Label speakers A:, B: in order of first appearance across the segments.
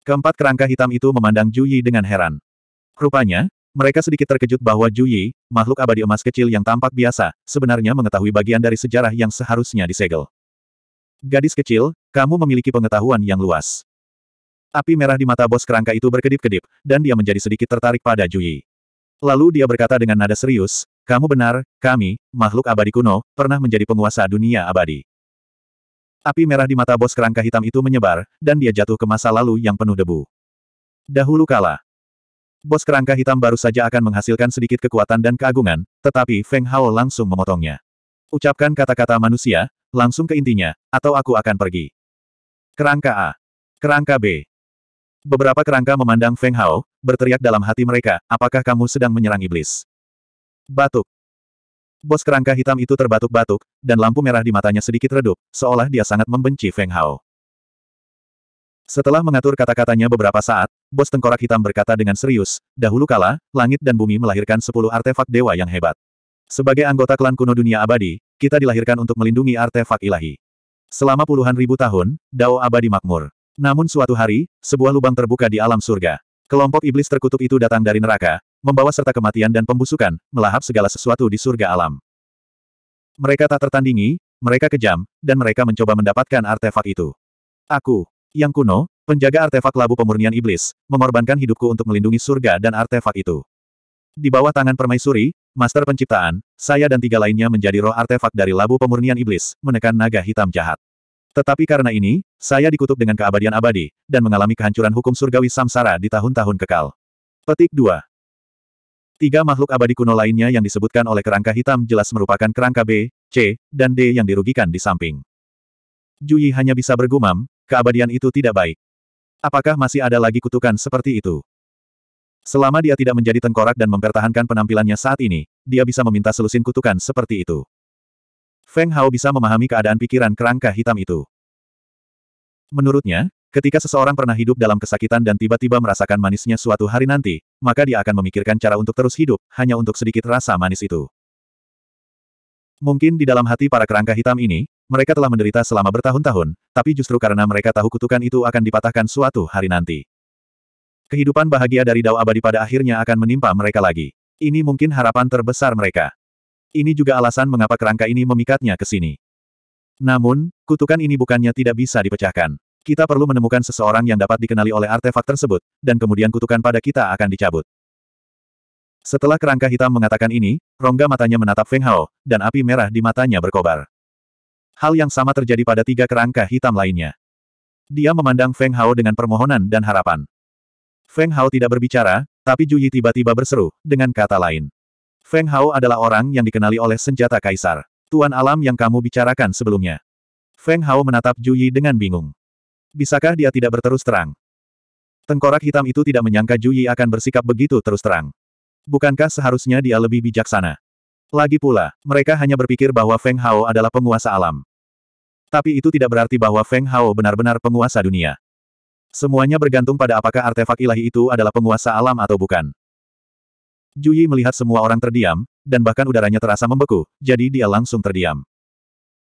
A: Keempat kerangka hitam itu memandang Juyi dengan heran. Rupanya, mereka sedikit terkejut bahwa Juyi, makhluk abadi emas kecil yang tampak biasa, sebenarnya mengetahui bagian dari sejarah yang seharusnya disegel. Gadis kecil, kamu memiliki pengetahuan yang luas. Api merah di mata bos kerangka itu berkedip-kedip, dan dia menjadi sedikit tertarik pada Juyi. Lalu dia berkata dengan nada serius, kamu benar, kami, makhluk abadi kuno, pernah menjadi penguasa dunia abadi. Api merah di mata bos kerangka hitam itu menyebar, dan dia jatuh ke masa lalu yang penuh debu. Dahulu kala, bos kerangka hitam baru saja akan menghasilkan sedikit kekuatan dan keagungan, tetapi Feng Hao langsung memotongnya. Ucapkan kata-kata manusia, langsung ke intinya, atau aku akan pergi. Kerangka A. Kerangka B. Beberapa kerangka memandang Feng Hao, berteriak dalam hati mereka, apakah kamu sedang menyerang iblis? Batuk. Bos kerangka hitam itu terbatuk-batuk, dan lampu merah di matanya sedikit redup, seolah dia sangat membenci Feng Hao. Setelah mengatur kata-katanya beberapa saat, bos tengkorak hitam berkata dengan serius, dahulu kala, langit dan bumi melahirkan sepuluh artefak dewa yang hebat. Sebagai anggota klan kuno dunia abadi, kita dilahirkan untuk melindungi artefak ilahi. Selama puluhan ribu tahun, Dao abadi makmur. Namun suatu hari, sebuah lubang terbuka di alam surga. Kelompok iblis terkutuk itu datang dari neraka, membawa serta kematian dan pembusukan, melahap segala sesuatu di surga alam. Mereka tak tertandingi, mereka kejam, dan mereka mencoba mendapatkan artefak itu. Aku, yang kuno, penjaga artefak labu pemurnian iblis, mengorbankan hidupku untuk melindungi surga dan artefak itu. Di bawah tangan permaisuri, master penciptaan, saya dan tiga lainnya menjadi roh artefak dari labu pemurnian iblis, menekan naga hitam jahat. Tetapi karena ini, saya dikutuk dengan keabadian abadi, dan mengalami kehancuran hukum surgawi samsara di tahun-tahun kekal. Petik 2. Tiga makhluk abadi kuno lainnya yang disebutkan oleh kerangka hitam jelas merupakan kerangka B, C, dan D yang dirugikan di samping. Jui hanya bisa bergumam, keabadian itu tidak baik. Apakah masih ada lagi kutukan seperti itu? Selama dia tidak menjadi tengkorak dan mempertahankan penampilannya saat ini, dia bisa meminta selusin kutukan seperti itu. Feng Hao bisa memahami keadaan pikiran kerangka hitam itu. Menurutnya, Ketika seseorang pernah hidup dalam kesakitan dan tiba-tiba merasakan manisnya suatu hari nanti, maka dia akan memikirkan cara untuk terus hidup, hanya untuk sedikit rasa manis itu. Mungkin di dalam hati para kerangka hitam ini, mereka telah menderita selama bertahun-tahun, tapi justru karena mereka tahu kutukan itu akan dipatahkan suatu hari nanti. Kehidupan bahagia dari Dao Abadi pada akhirnya akan menimpa mereka lagi. Ini mungkin harapan terbesar mereka. Ini juga alasan mengapa kerangka ini memikatnya ke sini. Namun, kutukan ini bukannya tidak bisa dipecahkan. Kita perlu menemukan seseorang yang dapat dikenali oleh artefak tersebut, dan kemudian kutukan pada kita akan dicabut. Setelah kerangka hitam mengatakan ini, rongga matanya menatap Feng Hao, dan api merah di matanya berkobar. Hal yang sama terjadi pada tiga kerangka hitam lainnya. Dia memandang Feng Hao dengan permohonan dan harapan. Feng Hao tidak berbicara, tapi Ju Yi tiba-tiba berseru, dengan kata lain. Feng Hao adalah orang yang dikenali oleh senjata kaisar. Tuan alam yang kamu bicarakan sebelumnya. Feng Hao menatap Ju Yi dengan bingung. Bisakah dia tidak berterus terang? Tengkorak hitam itu tidak menyangka Ju Yi akan bersikap begitu terus terang. Bukankah seharusnya dia lebih bijaksana? Lagi pula, mereka hanya berpikir bahwa Feng Hao adalah penguasa alam. Tapi itu tidak berarti bahwa Feng Hao benar-benar penguasa dunia. Semuanya bergantung pada apakah artefak ilahi itu adalah penguasa alam atau bukan. Ju Yi melihat semua orang terdiam, dan bahkan udaranya terasa membeku, jadi dia langsung terdiam.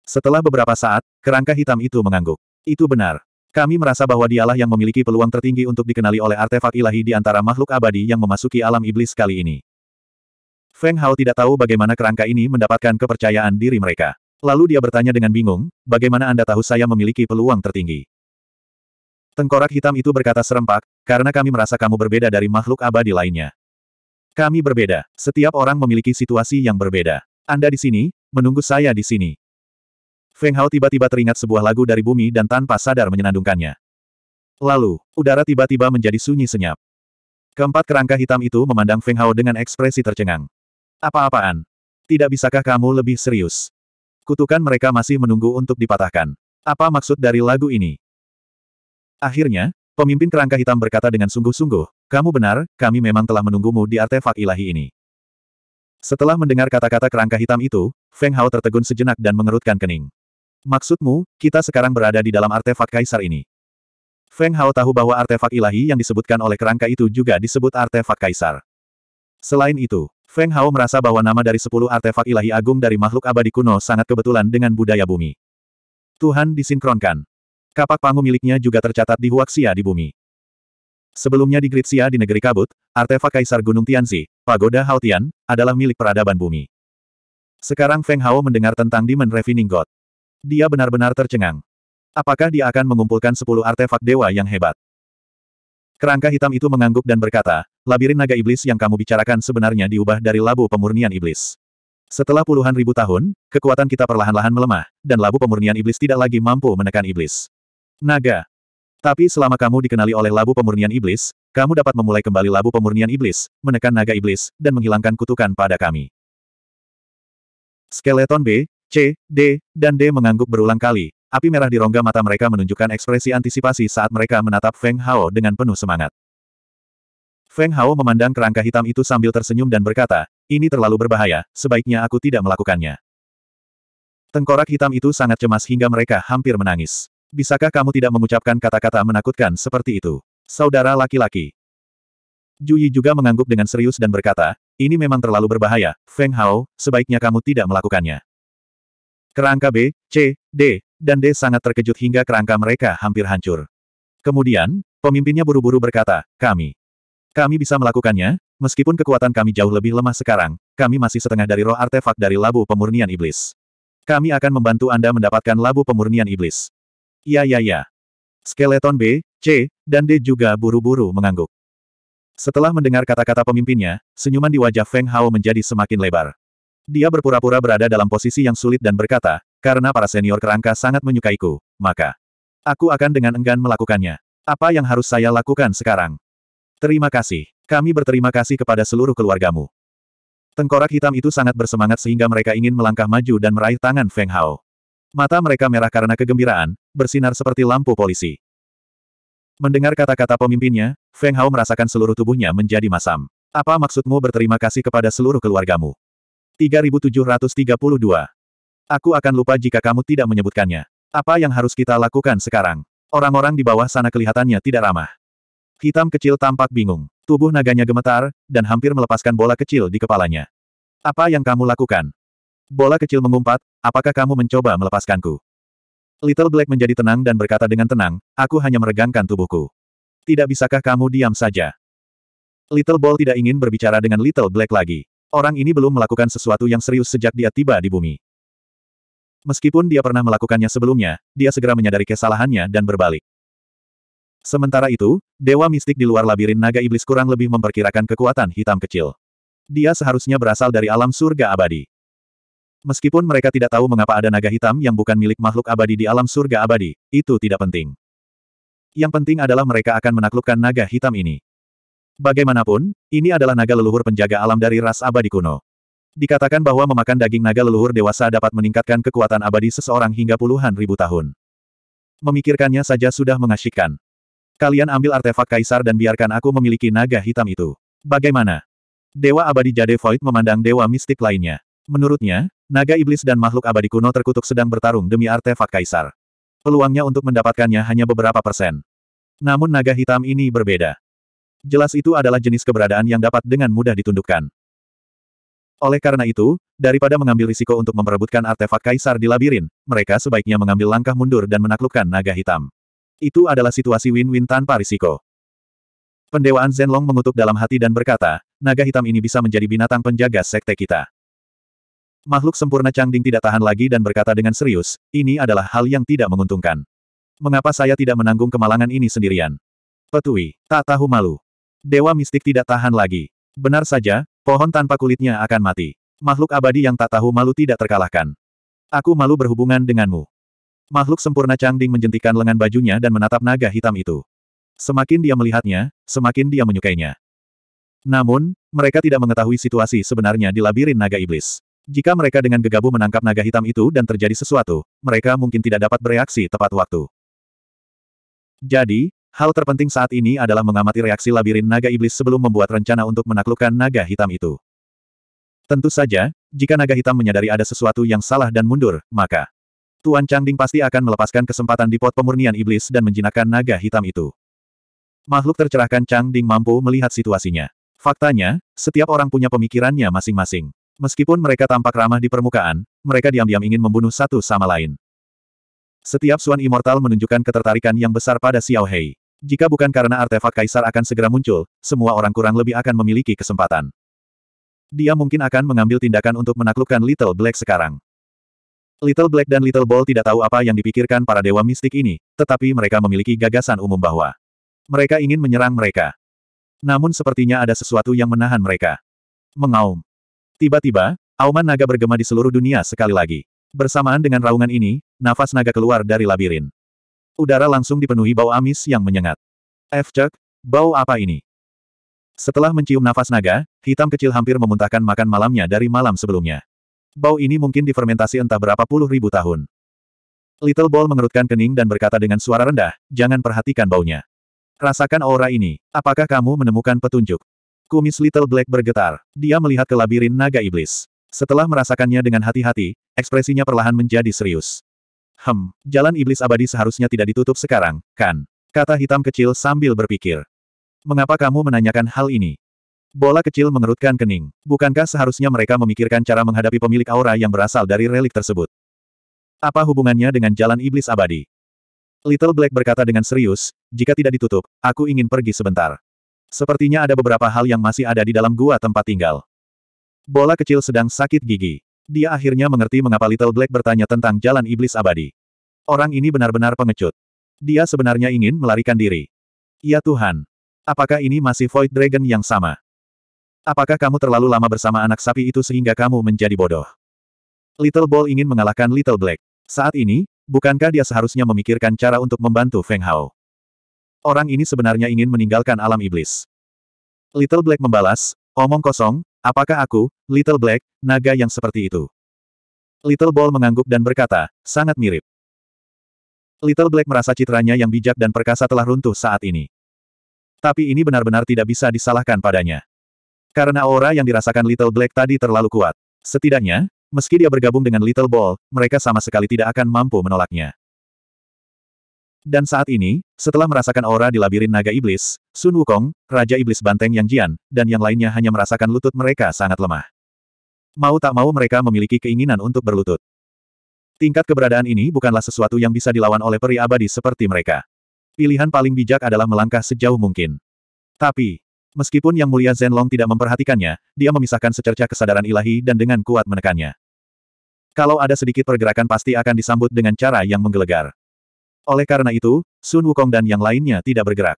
A: Setelah beberapa saat, kerangka hitam itu mengangguk. Itu benar. Kami merasa bahwa dialah yang memiliki peluang tertinggi untuk dikenali oleh artefak ilahi di antara makhluk abadi yang memasuki alam iblis kali ini. Feng Hao tidak tahu bagaimana kerangka ini mendapatkan kepercayaan diri mereka. Lalu dia bertanya dengan bingung, bagaimana Anda tahu saya memiliki peluang tertinggi? Tengkorak hitam itu berkata serempak, karena kami merasa kamu berbeda dari makhluk abadi lainnya. Kami berbeda. Setiap orang memiliki situasi yang berbeda. Anda di sini, menunggu saya di sini. Feng Hao tiba-tiba teringat sebuah lagu dari bumi dan tanpa sadar menyenandungkannya. Lalu, udara tiba-tiba menjadi sunyi senyap. Keempat kerangka hitam itu memandang Feng Hao dengan ekspresi tercengang. Apa-apaan? Tidak bisakah kamu lebih serius? Kutukan mereka masih menunggu untuk dipatahkan. Apa maksud dari lagu ini? Akhirnya, pemimpin kerangka hitam berkata dengan sungguh-sungguh, kamu benar, kami memang telah menunggumu di artefak ilahi ini. Setelah mendengar kata-kata kerangka hitam itu, Feng Hao tertegun sejenak dan mengerutkan kening. Maksudmu, kita sekarang berada di dalam artefak kaisar ini. Feng Hao tahu bahwa artefak ilahi yang disebutkan oleh kerangka itu juga disebut artefak kaisar. Selain itu, Feng Hao merasa bahwa nama dari sepuluh artefak ilahi agung dari makhluk abadi kuno sangat kebetulan dengan budaya bumi. Tuhan disinkronkan. Kapak pangu miliknya juga tercatat di Huaxia di bumi. Sebelumnya di Gritsia di negeri kabut, artefak Kaisar Gunung Tianzi, Pagoda Tian, adalah milik peradaban bumi. Sekarang Feng Hao mendengar tentang Demon Revening God. Dia benar-benar tercengang. Apakah dia akan mengumpulkan sepuluh artefak dewa yang hebat? Kerangka hitam itu mengangguk dan berkata, labirin naga iblis yang kamu bicarakan sebenarnya diubah dari labu pemurnian iblis. Setelah puluhan ribu tahun, kekuatan kita perlahan-lahan melemah, dan labu pemurnian iblis tidak lagi mampu menekan iblis. Naga. Tapi selama kamu dikenali oleh labu pemurnian iblis, kamu dapat memulai kembali labu pemurnian iblis, menekan naga iblis, dan menghilangkan kutukan pada kami. Skeleton B, C, D, dan D mengangguk berulang kali. Api merah di rongga mata mereka menunjukkan ekspresi antisipasi saat mereka menatap Feng Hao dengan penuh semangat. Feng Hao memandang kerangka hitam itu sambil tersenyum dan berkata, ini terlalu berbahaya, sebaiknya aku tidak melakukannya. Tengkorak hitam itu sangat cemas hingga mereka hampir menangis. Bisakah kamu tidak mengucapkan kata-kata menakutkan seperti itu? Saudara laki-laki. Juyi juga mengangguk dengan serius dan berkata, ini memang terlalu berbahaya, Feng Hao, sebaiknya kamu tidak melakukannya. Kerangka B, C, D, dan D sangat terkejut hingga kerangka mereka hampir hancur. Kemudian, pemimpinnya buru-buru berkata, kami. Kami bisa melakukannya, meskipun kekuatan kami jauh lebih lemah sekarang, kami masih setengah dari roh artefak dari labu pemurnian iblis. Kami akan membantu Anda mendapatkan labu pemurnian iblis. Ya ya ya. Skeleton B, C, dan D juga buru-buru mengangguk. Setelah mendengar kata-kata pemimpinnya, senyuman di wajah Feng Hao menjadi semakin lebar. Dia berpura-pura berada dalam posisi yang sulit dan berkata, karena para senior kerangka sangat menyukaiku, maka aku akan dengan enggan melakukannya. Apa yang harus saya lakukan sekarang? Terima kasih. Kami berterima kasih kepada seluruh keluargamu. Tengkorak hitam itu sangat bersemangat sehingga mereka ingin melangkah maju dan meraih tangan Feng Hao. Mata mereka merah karena kegembiraan, bersinar seperti lampu polisi. Mendengar kata-kata pemimpinnya, Feng Hao merasakan seluruh tubuhnya menjadi masam. Apa maksudmu berterima kasih kepada seluruh keluargamu? 3732. Aku akan lupa jika kamu tidak menyebutkannya. Apa yang harus kita lakukan sekarang? Orang-orang di bawah sana kelihatannya tidak ramah. Hitam kecil tampak bingung. Tubuh naganya gemetar, dan hampir melepaskan bola kecil di kepalanya. Apa yang kamu lakukan? Bola kecil mengumpat, apakah kamu mencoba melepaskanku? Little Black menjadi tenang dan berkata dengan tenang, aku hanya meregangkan tubuhku. Tidak bisakah kamu diam saja? Little Ball tidak ingin berbicara dengan Little Black lagi. Orang ini belum melakukan sesuatu yang serius sejak dia tiba di bumi. Meskipun dia pernah melakukannya sebelumnya, dia segera menyadari kesalahannya dan berbalik. Sementara itu, dewa mistik di luar labirin naga iblis kurang lebih memperkirakan kekuatan hitam kecil. Dia seharusnya berasal dari alam surga abadi. Meskipun mereka tidak tahu mengapa ada naga hitam yang bukan milik makhluk abadi di alam surga abadi, itu tidak penting. Yang penting adalah mereka akan menaklukkan naga hitam ini. Bagaimanapun, ini adalah naga leluhur penjaga alam dari ras abadi kuno. Dikatakan bahwa memakan daging naga leluhur dewasa dapat meningkatkan kekuatan abadi seseorang hingga puluhan ribu tahun. Memikirkannya saja sudah mengasyikkan. Kalian ambil artefak kaisar dan biarkan aku memiliki naga hitam itu. Bagaimana? Dewa abadi Jade Void memandang dewa mistik lainnya. Menurutnya, naga iblis dan makhluk abadi kuno terkutuk sedang bertarung demi artefak kaisar. Peluangnya untuk mendapatkannya hanya beberapa persen. Namun naga hitam ini berbeda jelas itu adalah jenis keberadaan yang dapat dengan mudah ditundukkan. Oleh karena itu, daripada mengambil risiko untuk memperebutkan artefak kaisar di labirin, mereka sebaiknya mengambil langkah mundur dan menaklukkan naga hitam. Itu adalah situasi win-win tanpa risiko. Pendewaan Zenlong mengutuk dalam hati dan berkata, naga hitam ini bisa menjadi binatang penjaga sekte kita. Makhluk sempurna Changding tidak tahan lagi dan berkata dengan serius, ini adalah hal yang tidak menguntungkan. Mengapa saya tidak menanggung kemalangan ini sendirian? Petui, tak tahu malu. Dewa mistik tidak tahan lagi. Benar saja, pohon tanpa kulitnya akan mati. Makhluk abadi yang tak tahu malu tidak terkalahkan. Aku malu berhubungan denganmu. Makhluk sempurna Changding menjentikan lengan bajunya dan menatap naga hitam itu. Semakin dia melihatnya, semakin dia menyukainya. Namun, mereka tidak mengetahui situasi sebenarnya di labirin naga iblis. Jika mereka dengan gegabah menangkap naga hitam itu dan terjadi sesuatu, mereka mungkin tidak dapat bereaksi tepat waktu. Jadi, Hal terpenting saat ini adalah mengamati reaksi labirin naga iblis sebelum membuat rencana untuk menaklukkan naga hitam itu. Tentu saja, jika naga hitam menyadari ada sesuatu yang salah dan mundur, maka Tuan Changding pasti akan melepaskan kesempatan di pot pemurnian iblis dan menjinakkan naga hitam itu. Makhluk tercerahkan Changding mampu melihat situasinya. Faktanya, setiap orang punya pemikirannya masing-masing. Meskipun mereka tampak ramah di permukaan, mereka diam-diam ingin membunuh satu sama lain. Setiap Suan Immortal menunjukkan ketertarikan yang besar pada Xiao Hei. Jika bukan karena artefak kaisar akan segera muncul, semua orang kurang lebih akan memiliki kesempatan. Dia mungkin akan mengambil tindakan untuk menaklukkan Little Black sekarang. Little Black dan Little Ball tidak tahu apa yang dipikirkan para dewa mistik ini, tetapi mereka memiliki gagasan umum bahwa mereka ingin menyerang mereka. Namun sepertinya ada sesuatu yang menahan mereka. Mengaum. Tiba-tiba, auman naga bergema di seluruh dunia sekali lagi. Bersamaan dengan raungan ini, nafas naga keluar dari labirin. Udara langsung dipenuhi bau amis yang menyengat. Efcek, bau apa ini? Setelah mencium nafas naga, hitam kecil hampir memuntahkan makan malamnya dari malam sebelumnya. Bau ini mungkin difermentasi entah berapa puluh ribu tahun. Little Ball mengerutkan kening dan berkata dengan suara rendah, jangan perhatikan baunya. Rasakan aura ini, apakah kamu menemukan petunjuk? Kumis Little Black bergetar, dia melihat ke labirin naga iblis. Setelah merasakannya dengan hati-hati, ekspresinya perlahan menjadi serius. Hem, jalan iblis abadi seharusnya tidak ditutup sekarang, kan? Kata hitam kecil sambil berpikir. Mengapa kamu menanyakan hal ini? Bola kecil mengerutkan kening. Bukankah seharusnya mereka memikirkan cara menghadapi pemilik aura yang berasal dari relik tersebut? Apa hubungannya dengan jalan iblis abadi? Little Black berkata dengan serius, jika tidak ditutup, aku ingin pergi sebentar. Sepertinya ada beberapa hal yang masih ada di dalam gua tempat tinggal. Bola kecil sedang sakit gigi. Dia akhirnya mengerti mengapa Little Black bertanya tentang jalan iblis abadi. Orang ini benar-benar pengecut. Dia sebenarnya ingin melarikan diri. Ya Tuhan. Apakah ini masih Void Dragon yang sama? Apakah kamu terlalu lama bersama anak sapi itu sehingga kamu menjadi bodoh? Little Ball ingin mengalahkan Little Black. Saat ini, bukankah dia seharusnya memikirkan cara untuk membantu Feng Hao? Orang ini sebenarnya ingin meninggalkan alam iblis. Little Black membalas, omong kosong, Apakah aku, Little Black, naga yang seperti itu? Little Ball mengangguk dan berkata, sangat mirip. Little Black merasa citranya yang bijak dan perkasa telah runtuh saat ini. Tapi ini benar-benar tidak bisa disalahkan padanya. Karena aura yang dirasakan Little Black tadi terlalu kuat. Setidaknya, meski dia bergabung dengan Little Ball, mereka sama sekali tidak akan mampu menolaknya. Dan saat ini, setelah merasakan aura di labirin naga iblis, Sun Wukong, Raja Iblis Banteng Yang Jian, dan yang lainnya hanya merasakan lutut mereka sangat lemah. Mau tak mau mereka memiliki keinginan untuk berlutut. Tingkat keberadaan ini bukanlah sesuatu yang bisa dilawan oleh peri abadi seperti mereka. Pilihan paling bijak adalah melangkah sejauh mungkin. Tapi, meskipun Yang Mulia Zen Long tidak memperhatikannya, dia memisahkan secercah kesadaran ilahi dan dengan kuat menekannya. Kalau ada sedikit pergerakan pasti akan disambut dengan cara yang menggelegar. Oleh karena itu, Sun Wukong dan yang lainnya tidak bergerak.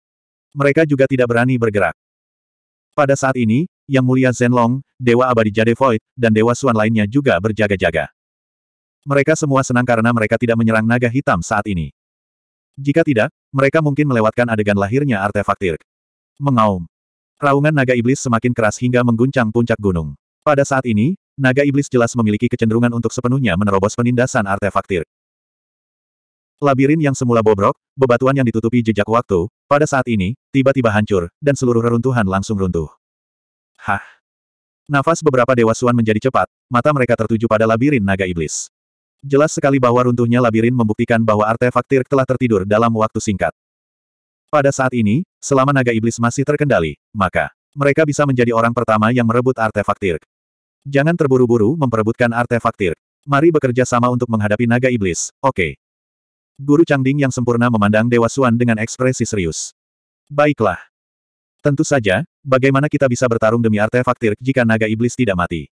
A: Mereka juga tidak berani bergerak. Pada saat ini, Yang Mulia Zenlong, Dewa Abadi Jade Void, dan Dewa Suan lainnya juga berjaga-jaga. Mereka semua senang karena mereka tidak menyerang naga hitam saat ini. Jika tidak, mereka mungkin melewatkan adegan lahirnya artefak Tirk. Mengaum. Raungan naga iblis semakin keras hingga mengguncang puncak gunung. Pada saat ini, naga iblis jelas memiliki kecenderungan untuk sepenuhnya menerobos penindasan artefak Tirk. Labirin yang semula bobrok, bebatuan yang ditutupi jejak waktu, pada saat ini, tiba-tiba hancur, dan seluruh reruntuhan langsung runtuh. Hah? Nafas beberapa Dewa Suan menjadi cepat, mata mereka tertuju pada labirin naga iblis. Jelas sekali bahwa runtuhnya labirin membuktikan bahwa artefak Tirk telah tertidur dalam waktu singkat. Pada saat ini, selama naga iblis masih terkendali, maka mereka bisa menjadi orang pertama yang merebut artefak Tirk. Jangan terburu-buru memperebutkan artefak Tirk. Mari bekerja sama untuk menghadapi naga iblis, oke. Okay. Guru Changding yang sempurna memandang Dewa Suan dengan ekspresi serius. Baiklah. Tentu saja, bagaimana kita bisa bertarung demi artefak jika naga iblis tidak mati?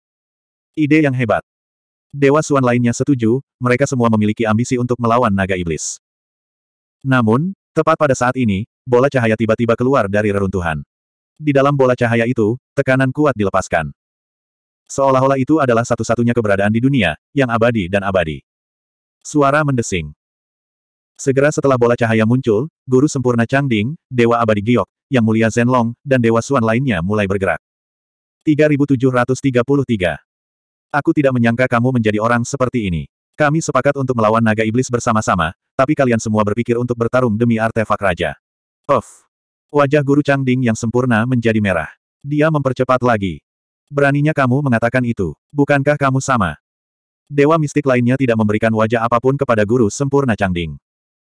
A: Ide yang hebat. Dewa Suan lainnya setuju, mereka semua memiliki ambisi untuk melawan naga iblis. Namun, tepat pada saat ini, bola cahaya tiba-tiba keluar dari reruntuhan. Di dalam bola cahaya itu, tekanan kuat dilepaskan. Seolah-olah itu adalah satu-satunya keberadaan di dunia, yang abadi dan abadi. Suara mendesing. Segera setelah bola cahaya muncul, guru sempurna Changding, Dewa Abadi Giok, Yang Mulia Zenlong, dan Dewa Suan lainnya mulai bergerak. 3733 Aku tidak menyangka kamu menjadi orang seperti ini. Kami sepakat untuk melawan naga iblis bersama-sama, tapi kalian semua berpikir untuk bertarung demi artefak raja. Of! Wajah guru Changding yang sempurna menjadi merah. Dia mempercepat lagi. Beraninya kamu mengatakan itu, bukankah kamu sama? Dewa mistik lainnya tidak memberikan wajah apapun kepada guru sempurna Changding.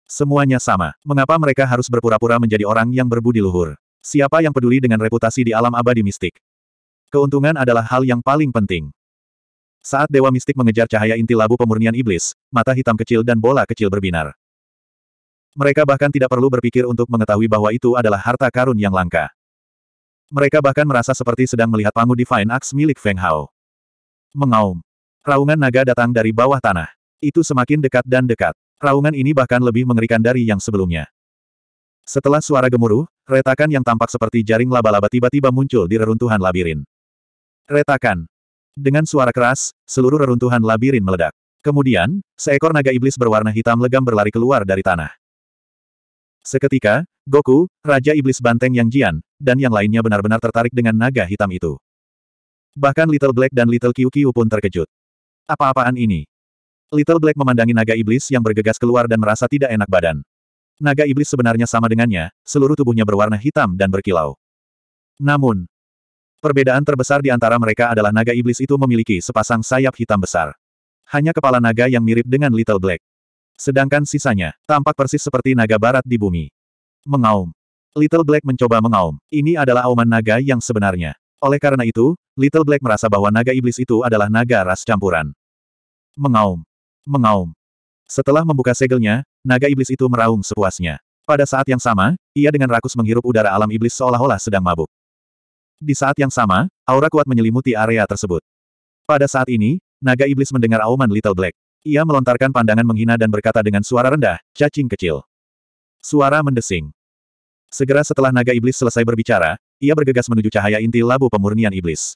A: Semuanya sama. Mengapa mereka harus berpura-pura menjadi orang yang berbudi luhur? Siapa yang peduli dengan reputasi di alam abadi mistik? Keuntungan adalah hal yang paling penting. Saat Dewa Mistik mengejar cahaya inti labu pemurnian iblis, mata hitam kecil dan bola kecil berbinar. Mereka bahkan tidak perlu berpikir untuk mengetahui bahwa itu adalah harta karun yang langka. Mereka bahkan merasa seperti sedang melihat pangu Divine Axe milik Feng Hao. Mengaum. Raungan naga datang dari bawah tanah. Itu semakin dekat dan dekat. Raungan ini bahkan lebih mengerikan dari yang sebelumnya. Setelah suara gemuruh, retakan yang tampak seperti jaring laba-laba tiba-tiba muncul di reruntuhan labirin. Retakan. Dengan suara keras, seluruh reruntuhan labirin meledak. Kemudian, seekor naga iblis berwarna hitam legam berlari keluar dari tanah. Seketika, Goku, Raja Iblis Banteng Yang Jian, dan yang lainnya benar-benar tertarik dengan naga hitam itu. Bahkan Little Black dan Little Kyu-Kyu pun terkejut. Apa-apaan ini? Little Black memandangi naga iblis yang bergegas keluar dan merasa tidak enak badan. Naga iblis sebenarnya sama dengannya, seluruh tubuhnya berwarna hitam dan berkilau. Namun, perbedaan terbesar di antara mereka adalah naga iblis itu memiliki sepasang sayap hitam besar. Hanya kepala naga yang mirip dengan Little Black. Sedangkan sisanya, tampak persis seperti naga barat di bumi. Mengaum. Little Black mencoba mengaum. Ini adalah auman naga yang sebenarnya. Oleh karena itu, Little Black merasa bahwa naga iblis itu adalah naga ras campuran. Mengaum mengaum. Setelah membuka segelnya, naga iblis itu meraung sepuasnya. Pada saat yang sama, ia dengan rakus menghirup udara alam iblis seolah-olah sedang mabuk. Di saat yang sama, aura kuat menyelimuti area tersebut. Pada saat ini, naga iblis mendengar auman Little Black. Ia melontarkan pandangan menghina dan berkata dengan suara rendah, cacing kecil. Suara mendesing. Segera setelah naga iblis selesai berbicara, ia bergegas menuju cahaya inti labu pemurnian iblis.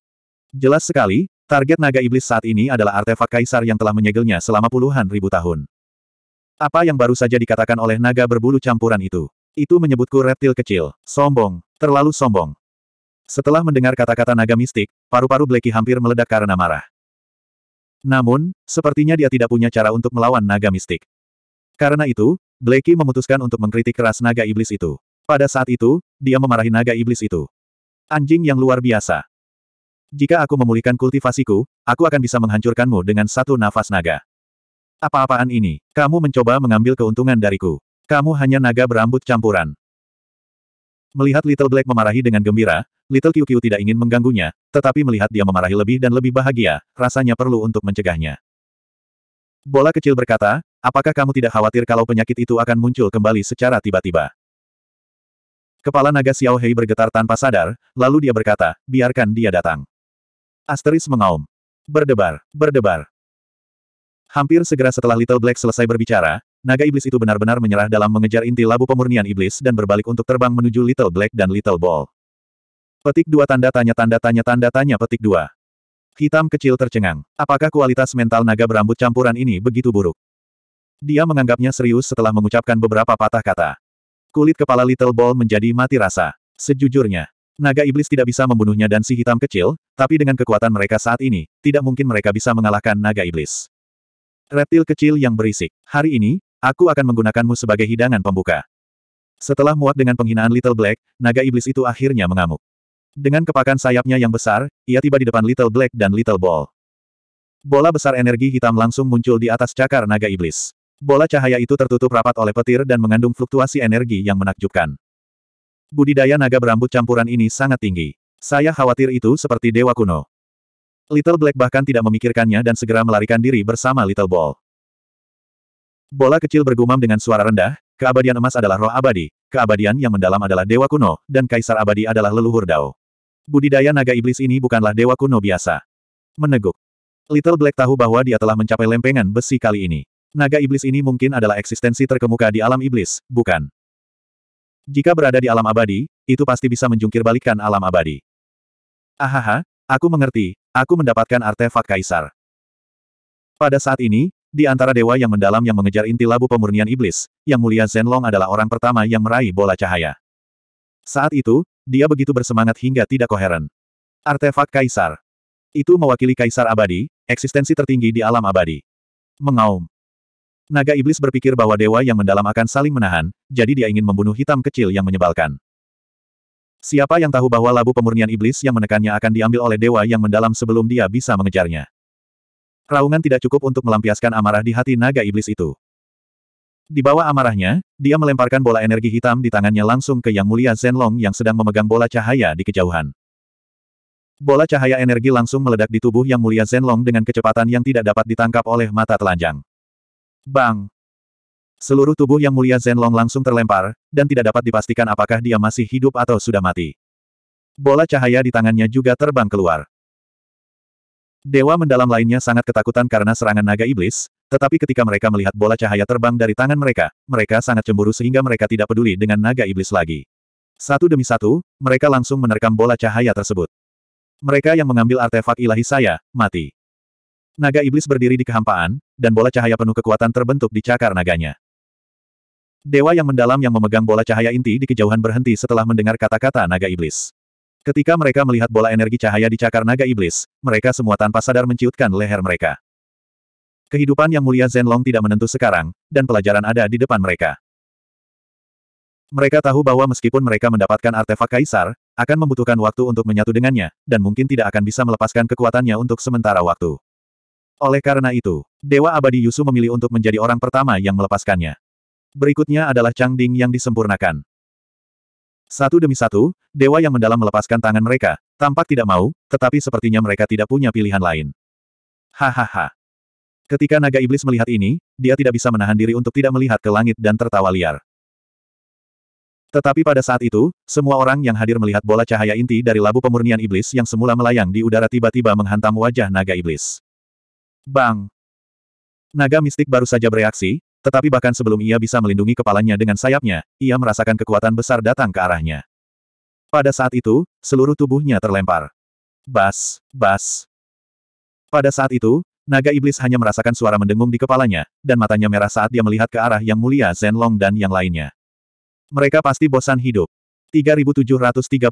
A: Jelas sekali, Target naga iblis saat ini adalah artefak kaisar yang telah menyegelnya selama puluhan ribu tahun. Apa yang baru saja dikatakan oleh naga berbulu campuran itu? Itu menyebutku reptil kecil, sombong, terlalu sombong. Setelah mendengar kata-kata naga mistik, paru-paru Bleki hampir meledak karena marah. Namun, sepertinya dia tidak punya cara untuk melawan naga mistik. Karena itu, Blakey memutuskan untuk mengkritik keras naga iblis itu. Pada saat itu, dia memarahi naga iblis itu. Anjing yang luar biasa. Jika aku memulihkan kultivasiku, aku akan bisa menghancurkanmu dengan satu nafas naga. Apa-apaan ini? Kamu mencoba mengambil keuntungan dariku. Kamu hanya naga berambut campuran. Melihat Little Black memarahi dengan gembira, Little QQ tidak ingin mengganggunya, tetapi melihat dia memarahi lebih dan lebih bahagia, rasanya perlu untuk mencegahnya. Bola kecil berkata, apakah kamu tidak khawatir kalau penyakit itu akan muncul kembali secara tiba-tiba? Kepala naga Xiao Hei bergetar tanpa sadar, lalu dia berkata, biarkan dia datang. Asteris mengaum. Berdebar, berdebar. Hampir segera setelah Little Black selesai berbicara, naga iblis itu benar-benar menyerah dalam mengejar inti labu pemurnian iblis dan berbalik untuk terbang menuju Little Black dan Little Ball. Petik dua tanda tanya tanda tanya tanda tanya petik dua. Hitam kecil tercengang. Apakah kualitas mental naga berambut campuran ini begitu buruk? Dia menganggapnya serius setelah mengucapkan beberapa patah kata. Kulit kepala Little Ball menjadi mati rasa. Sejujurnya, Naga iblis tidak bisa membunuhnya dan si hitam kecil, tapi dengan kekuatan mereka saat ini, tidak mungkin mereka bisa mengalahkan naga iblis. Reptil kecil yang berisik. Hari ini, aku akan menggunakanmu sebagai hidangan pembuka. Setelah muak dengan penghinaan Little Black, naga iblis itu akhirnya mengamuk. Dengan kepakan sayapnya yang besar, ia tiba di depan Little Black dan Little Ball. Bola besar energi hitam langsung muncul di atas cakar naga iblis. Bola cahaya itu tertutup rapat oleh petir dan mengandung fluktuasi energi yang menakjubkan. Budidaya naga berambut campuran ini sangat tinggi. Saya khawatir itu seperti dewa kuno. Little Black bahkan tidak memikirkannya dan segera melarikan diri bersama Little Ball. Bola kecil bergumam dengan suara rendah, keabadian emas adalah roh abadi, keabadian yang mendalam adalah dewa kuno, dan kaisar abadi adalah leluhur Dao. Budidaya naga iblis ini bukanlah dewa kuno biasa. Meneguk. Little Black tahu bahwa dia telah mencapai lempengan besi kali ini. Naga iblis ini mungkin adalah eksistensi terkemuka di alam iblis, bukan? Jika berada di alam abadi, itu pasti bisa menjungkir balikan alam abadi. Ahaha, aku mengerti, aku mendapatkan artefak kaisar. Pada saat ini, di antara dewa yang mendalam yang mengejar inti labu pemurnian iblis, yang mulia Zenlong adalah orang pertama yang meraih bola cahaya. Saat itu, dia begitu bersemangat hingga tidak koheren. Artefak kaisar. Itu mewakili kaisar abadi, eksistensi tertinggi di alam abadi. Mengaum. Naga iblis berpikir bahwa dewa yang mendalam akan saling menahan, jadi dia ingin membunuh hitam kecil yang menyebalkan. Siapa yang tahu bahwa labu pemurnian iblis yang menekannya akan diambil oleh dewa yang mendalam sebelum dia bisa mengejarnya. Raungan tidak cukup untuk melampiaskan amarah di hati naga iblis itu. Di bawah amarahnya, dia melemparkan bola energi hitam di tangannya langsung ke Yang Mulia Zenlong yang sedang memegang bola cahaya di kejauhan. Bola cahaya energi langsung meledak di tubuh Yang Mulia Zenlong dengan kecepatan yang tidak dapat ditangkap oleh mata telanjang. Bang! Seluruh tubuh yang mulia Zenlong langsung terlempar, dan tidak dapat dipastikan apakah dia masih hidup atau sudah mati. Bola cahaya di tangannya juga terbang keluar. Dewa mendalam lainnya sangat ketakutan karena serangan naga iblis, tetapi ketika mereka melihat bola cahaya terbang dari tangan mereka, mereka sangat cemburu sehingga mereka tidak peduli dengan naga iblis lagi. Satu demi satu, mereka langsung menerkam bola cahaya tersebut. Mereka yang mengambil artefak ilahi saya, mati. Naga iblis berdiri di kehampaan, dan bola cahaya penuh kekuatan terbentuk di cakar naganya. Dewa yang mendalam yang memegang bola cahaya inti di kejauhan berhenti setelah mendengar kata-kata naga iblis. Ketika mereka melihat bola energi cahaya di cakar naga iblis, mereka semua tanpa sadar menciutkan leher mereka. Kehidupan yang mulia Zenlong tidak menentu sekarang, dan pelajaran ada di depan mereka. Mereka tahu bahwa meskipun mereka mendapatkan artefak kaisar, akan membutuhkan waktu untuk menyatu dengannya, dan mungkin tidak akan bisa melepaskan kekuatannya untuk sementara waktu. Oleh karena itu, Dewa Abadi Yusu memilih untuk menjadi orang pertama yang melepaskannya. Berikutnya adalah Chang Ding yang disempurnakan. Satu demi satu, dewa yang mendalam melepaskan tangan mereka, tampak tidak mau, tetapi sepertinya mereka tidak punya pilihan lain. Hahaha. Ketika naga iblis melihat ini, dia tidak bisa menahan diri untuk tidak melihat ke langit dan tertawa liar. Tetapi pada saat itu, semua orang yang hadir melihat bola cahaya inti dari labu pemurnian iblis yang semula melayang di udara tiba-tiba menghantam wajah naga iblis. Bang! Naga mistik baru saja bereaksi, tetapi bahkan sebelum ia bisa melindungi kepalanya dengan sayapnya, ia merasakan kekuatan besar datang ke arahnya. Pada saat itu, seluruh tubuhnya terlempar. Bas, bas. Pada saat itu, naga iblis hanya merasakan suara mendengung di kepalanya, dan matanya merah saat dia melihat ke arah yang mulia Zenlong dan yang lainnya. Mereka pasti bosan hidup. 3734.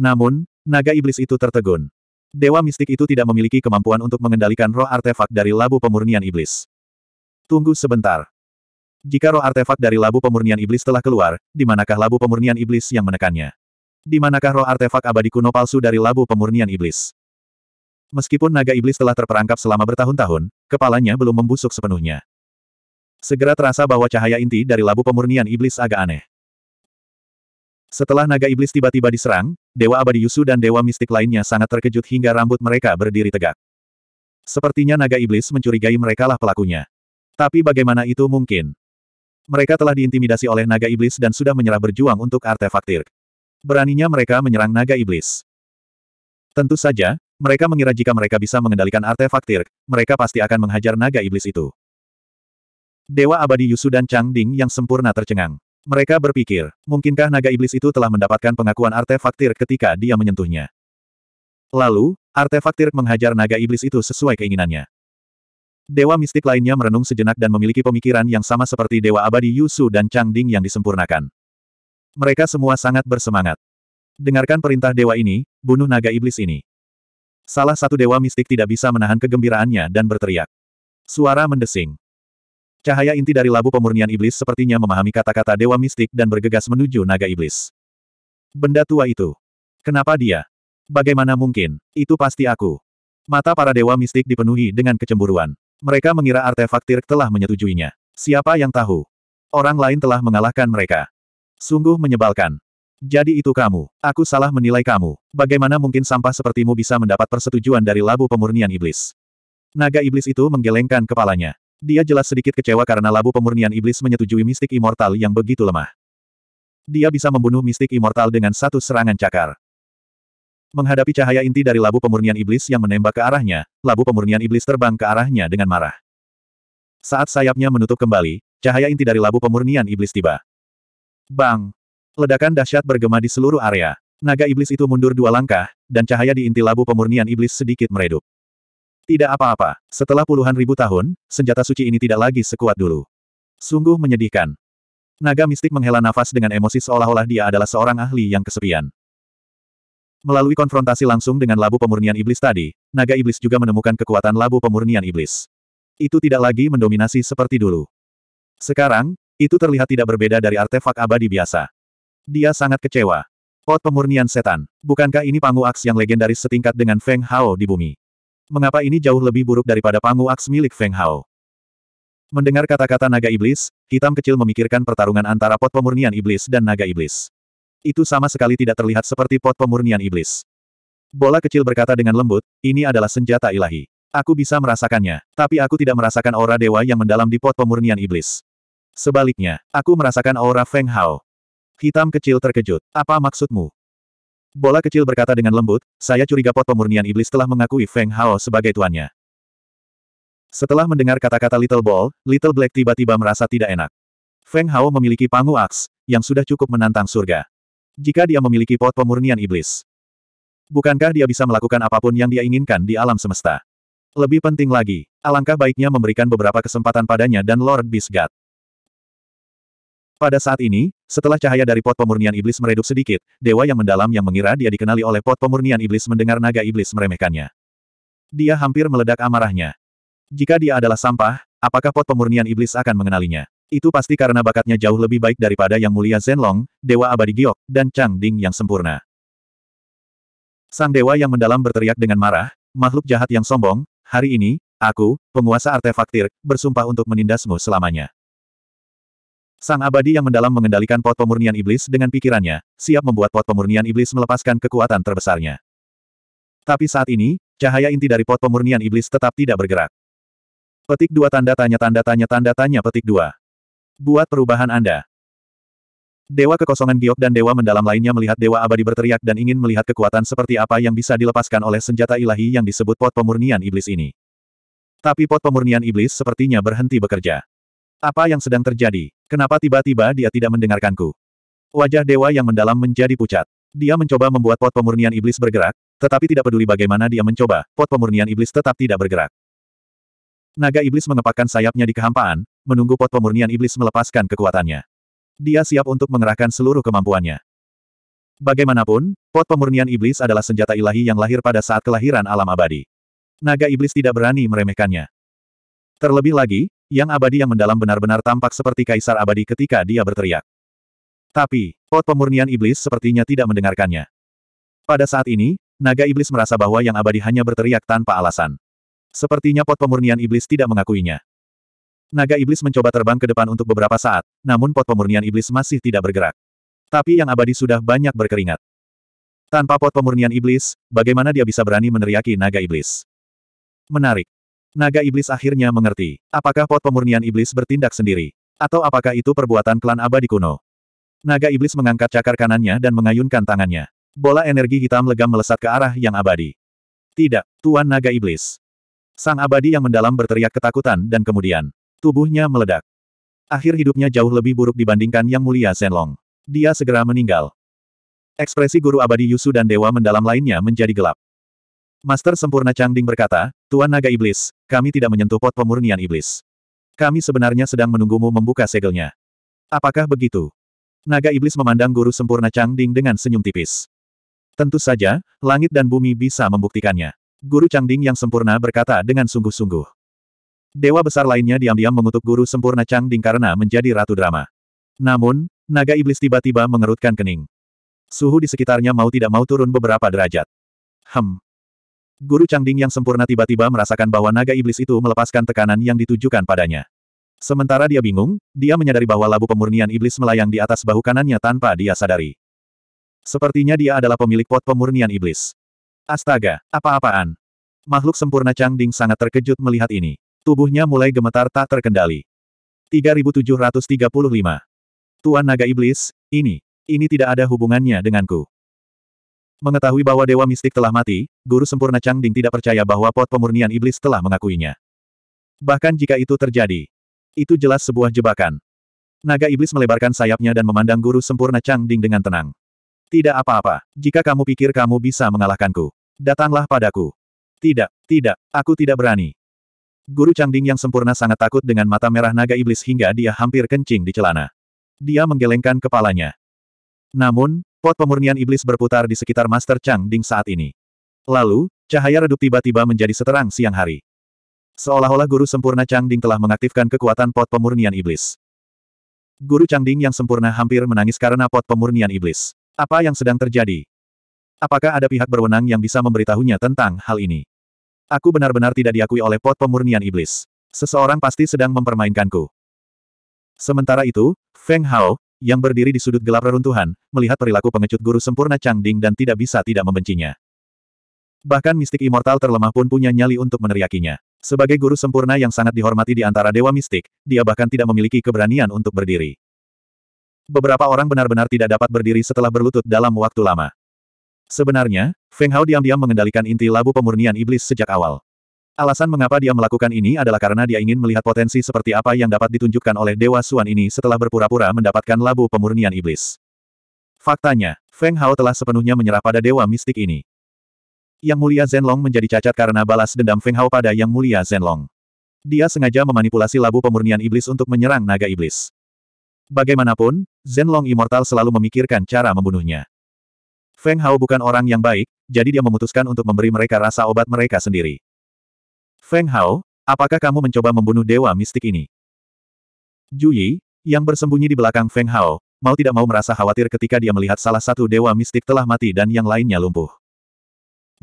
A: Namun, naga iblis itu tertegun. Dewa mistik itu tidak memiliki kemampuan untuk mengendalikan roh artefak dari labu pemurnian iblis. Tunggu sebentar. Jika roh artefak dari labu pemurnian iblis telah keluar, di manakah labu pemurnian iblis yang menekannya? Di manakah roh artefak abadi kuno palsu dari labu pemurnian iblis? Meskipun naga iblis telah terperangkap selama bertahun-tahun, kepalanya belum membusuk sepenuhnya. Segera terasa bahwa cahaya inti dari labu pemurnian iblis agak aneh. Setelah naga iblis tiba-tiba diserang, Dewa Abadi Yusu dan Dewa Mistik lainnya sangat terkejut hingga rambut mereka berdiri tegak. Sepertinya naga iblis mencurigai merekalah pelakunya. Tapi bagaimana itu mungkin? Mereka telah diintimidasi oleh naga iblis dan sudah menyerah berjuang untuk artefak tir. Beraninya mereka menyerang naga iblis. Tentu saja, mereka mengira jika mereka bisa mengendalikan artefak tir, mereka pasti akan menghajar naga iblis itu. Dewa abadi Yusu dan Chang Ding yang sempurna tercengang. Mereka berpikir, mungkinkah naga iblis itu telah mendapatkan pengakuan artefak tir ketika dia menyentuhnya. Lalu, artefak tir menghajar naga iblis itu sesuai keinginannya. Dewa mistik lainnya merenung sejenak dan memiliki pemikiran yang sama seperti Dewa Abadi Yusu dan Ding yang disempurnakan. Mereka semua sangat bersemangat. Dengarkan perintah dewa ini, bunuh naga iblis ini. Salah satu dewa mistik tidak bisa menahan kegembiraannya dan berteriak. Suara mendesing. Cahaya inti dari labu pemurnian iblis sepertinya memahami kata-kata dewa mistik dan bergegas menuju naga iblis. Benda tua itu. Kenapa dia? Bagaimana mungkin? Itu pasti aku. Mata para dewa mistik dipenuhi dengan kecemburuan. Mereka mengira artefak Tirk telah menyetujuinya. Siapa yang tahu? Orang lain telah mengalahkan mereka. Sungguh menyebalkan. Jadi itu kamu. Aku salah menilai kamu. Bagaimana mungkin sampah sepertimu bisa mendapat persetujuan dari labu pemurnian iblis? Naga iblis itu menggelengkan kepalanya. Dia jelas sedikit kecewa karena labu pemurnian iblis menyetujui mistik immortal yang begitu lemah. Dia bisa membunuh mistik immortal dengan satu serangan cakar. Menghadapi cahaya inti dari labu pemurnian iblis yang menembak ke arahnya, labu pemurnian iblis terbang ke arahnya dengan marah. Saat sayapnya menutup kembali, cahaya inti dari labu pemurnian iblis tiba. Bang! Ledakan dahsyat bergema di seluruh area. Naga iblis itu mundur dua langkah, dan cahaya di inti labu pemurnian iblis sedikit meredup. Tidak apa-apa, setelah puluhan ribu tahun, senjata suci ini tidak lagi sekuat dulu. Sungguh menyedihkan. Naga mistik menghela nafas dengan emosi seolah-olah dia adalah seorang ahli yang kesepian. Melalui konfrontasi langsung dengan labu pemurnian iblis tadi, naga iblis juga menemukan kekuatan labu pemurnian iblis. Itu tidak lagi mendominasi seperti dulu. Sekarang, itu terlihat tidak berbeda dari artefak abadi biasa. Dia sangat kecewa. Pot pemurnian setan. Bukankah ini pangu aks yang legendaris setingkat dengan Feng Hao di bumi? Mengapa ini jauh lebih buruk daripada Pangu Aks milik Feng Hao? Mendengar kata-kata naga iblis, hitam kecil memikirkan pertarungan antara pot pemurnian iblis dan naga iblis. Itu sama sekali tidak terlihat seperti pot pemurnian iblis. Bola kecil berkata dengan lembut, ini adalah senjata ilahi. Aku bisa merasakannya, tapi aku tidak merasakan aura dewa yang mendalam di pot pemurnian iblis. Sebaliknya, aku merasakan aura Feng Hao. Hitam kecil terkejut. Apa maksudmu? Bola kecil berkata dengan lembut, saya curiga pot pemurnian iblis telah mengakui Feng Hao sebagai tuannya. Setelah mendengar kata-kata Little Ball, Little Black tiba-tiba merasa tidak enak. Feng Hao memiliki pangu aks, yang sudah cukup menantang surga. Jika dia memiliki pot pemurnian iblis, bukankah dia bisa melakukan apapun yang dia inginkan di alam semesta? Lebih penting lagi, alangkah baiknya memberikan beberapa kesempatan padanya dan Lord Beast God. Pada saat ini, setelah cahaya dari pot pemurnian iblis meredup sedikit, dewa yang mendalam yang mengira dia dikenali oleh pot pemurnian iblis mendengar naga iblis meremehkannya. Dia hampir meledak amarahnya. Jika dia adalah sampah, apakah pot pemurnian iblis akan mengenalinya? Itu pasti karena bakatnya jauh lebih baik daripada yang mulia Zenlong, Dewa Abadi Giok, dan Chang Ding yang sempurna. Sang Dewa yang mendalam berteriak dengan marah, makhluk jahat yang sombong, hari ini, aku, penguasa artefaktir, bersumpah untuk menindasmu selamanya. Sang abadi yang mendalam mengendalikan pot pemurnian iblis dengan pikirannya, siap membuat pot pemurnian iblis melepaskan kekuatan terbesarnya. Tapi saat ini, cahaya inti dari pot pemurnian iblis tetap tidak bergerak. Petik dua tanda tanya tanda tanya tanda tanya petik dua. Buat perubahan Anda. Dewa kekosongan giok dan dewa mendalam lainnya melihat dewa abadi berteriak dan ingin melihat kekuatan seperti apa yang bisa dilepaskan oleh senjata ilahi yang disebut pot pemurnian iblis ini. Tapi pot pemurnian iblis sepertinya berhenti bekerja. Apa yang sedang terjadi? Kenapa tiba-tiba dia tidak mendengarkanku? Wajah dewa yang mendalam menjadi pucat. Dia mencoba membuat pot pemurnian iblis bergerak, tetapi tidak peduli bagaimana dia mencoba, pot pemurnian iblis tetap tidak bergerak. Naga iblis mengepakkan sayapnya di kehampaan, menunggu pot pemurnian iblis melepaskan kekuatannya. Dia siap untuk mengerahkan seluruh kemampuannya. Bagaimanapun, pot pemurnian iblis adalah senjata ilahi yang lahir pada saat kelahiran alam abadi. Naga iblis tidak berani meremehkannya. Terlebih lagi, yang abadi yang mendalam benar-benar tampak seperti kaisar abadi ketika dia berteriak. Tapi, pot pemurnian iblis sepertinya tidak mendengarkannya. Pada saat ini, naga iblis merasa bahwa yang abadi hanya berteriak tanpa alasan. Sepertinya pot pemurnian iblis tidak mengakuinya. Naga iblis mencoba terbang ke depan untuk beberapa saat, namun pot pemurnian iblis masih tidak bergerak. Tapi yang abadi sudah banyak berkeringat. Tanpa pot pemurnian iblis, bagaimana dia bisa berani meneriaki naga iblis? Menarik. Naga iblis akhirnya mengerti. Apakah pot pemurnian iblis bertindak sendiri? Atau apakah itu perbuatan klan abadi kuno? Naga iblis mengangkat cakar kanannya dan mengayunkan tangannya. Bola energi hitam legam melesat ke arah yang abadi. Tidak, Tuan Naga Iblis. Sang abadi yang mendalam berteriak ketakutan dan kemudian tubuhnya meledak. Akhir hidupnya jauh lebih buruk dibandingkan yang mulia Zenlong. Dia segera meninggal. Ekspresi guru abadi Yusu dan dewa mendalam lainnya menjadi gelap. Master sempurna Changding berkata, Tuan Naga Iblis, kami tidak menyentuh pot pemurnian iblis. Kami sebenarnya sedang menunggumu membuka segelnya. Apakah begitu? Naga iblis memandang guru sempurna Chang Ding dengan senyum tipis. Tentu saja, langit dan bumi bisa membuktikannya. Guru Chang Ding yang sempurna berkata dengan sungguh-sungguh. Dewa besar lainnya diam-diam mengutuk guru sempurna Chang Ding karena menjadi ratu drama. Namun, naga iblis tiba-tiba mengerutkan kening. Suhu di sekitarnya mau tidak mau turun beberapa derajat. Hem, Guru Changding yang sempurna tiba-tiba merasakan bahwa naga iblis itu melepaskan tekanan yang ditujukan padanya. Sementara dia bingung, dia menyadari bahwa labu pemurnian iblis melayang di atas bahu kanannya tanpa dia sadari. Sepertinya dia adalah pemilik pot pemurnian iblis. Astaga, apa-apaan? Makhluk sempurna Changding sangat terkejut melihat ini. Tubuhnya mulai gemetar tak terkendali. 3735. Tuan Naga Iblis, ini, ini tidak ada hubungannya denganku. Mengetahui bahwa Dewa Mistik telah mati, Guru Sempurna Chang Ding tidak percaya bahwa pot pemurnian iblis telah mengakuinya. Bahkan jika itu terjadi, itu jelas sebuah jebakan. Naga iblis melebarkan sayapnya dan memandang Guru Sempurna Chang Ding dengan tenang. Tidak apa-apa, jika kamu pikir kamu bisa mengalahkanku, datanglah padaku. Tidak, tidak, aku tidak berani. Guru Ding yang sempurna sangat takut dengan mata merah naga iblis hingga dia hampir kencing di celana. Dia menggelengkan kepalanya. Namun, Pot pemurnian iblis berputar di sekitar Master Chang Ding saat ini. Lalu, cahaya redup tiba-tiba menjadi seterang siang hari. Seolah-olah guru sempurna Chang Ding telah mengaktifkan kekuatan pot pemurnian iblis. Guru Chang Ding yang sempurna hampir menangis karena pot pemurnian iblis. Apa yang sedang terjadi? Apakah ada pihak berwenang yang bisa memberitahunya tentang hal ini? Aku benar-benar tidak diakui oleh pot pemurnian iblis. Seseorang pasti sedang mempermainkanku. Sementara itu, Feng Hao, yang berdiri di sudut gelap reruntuhan, melihat perilaku pengecut guru sempurna Chang Ding dan tidak bisa tidak membencinya. Bahkan mistik immortal terlemah pun punya nyali untuk meneriakinya. Sebagai guru sempurna yang sangat dihormati di antara dewa mistik, dia bahkan tidak memiliki keberanian untuk berdiri. Beberapa orang benar-benar tidak dapat berdiri setelah berlutut dalam waktu lama. Sebenarnya, Feng Hao diam-diam mengendalikan inti labu pemurnian iblis sejak awal. Alasan mengapa dia melakukan ini adalah karena dia ingin melihat potensi seperti apa yang dapat ditunjukkan oleh Dewa Suan ini setelah berpura-pura mendapatkan labu pemurnian iblis. Faktanya, Feng Hao telah sepenuhnya menyerah pada Dewa Mistik ini. Yang Mulia Zenlong menjadi cacat karena balas dendam Feng Hao pada Yang Mulia Zenlong. Dia sengaja memanipulasi labu pemurnian iblis untuk menyerang naga iblis. Bagaimanapun, Zenlong Immortal selalu memikirkan cara membunuhnya. Feng Hao bukan orang yang baik, jadi dia memutuskan untuk memberi mereka rasa obat mereka sendiri. Feng Hao, apakah kamu mencoba membunuh dewa mistik ini? Juyi, yang bersembunyi di belakang Feng Hao, mau tidak mau merasa khawatir ketika dia melihat salah satu dewa mistik telah mati dan yang lainnya lumpuh.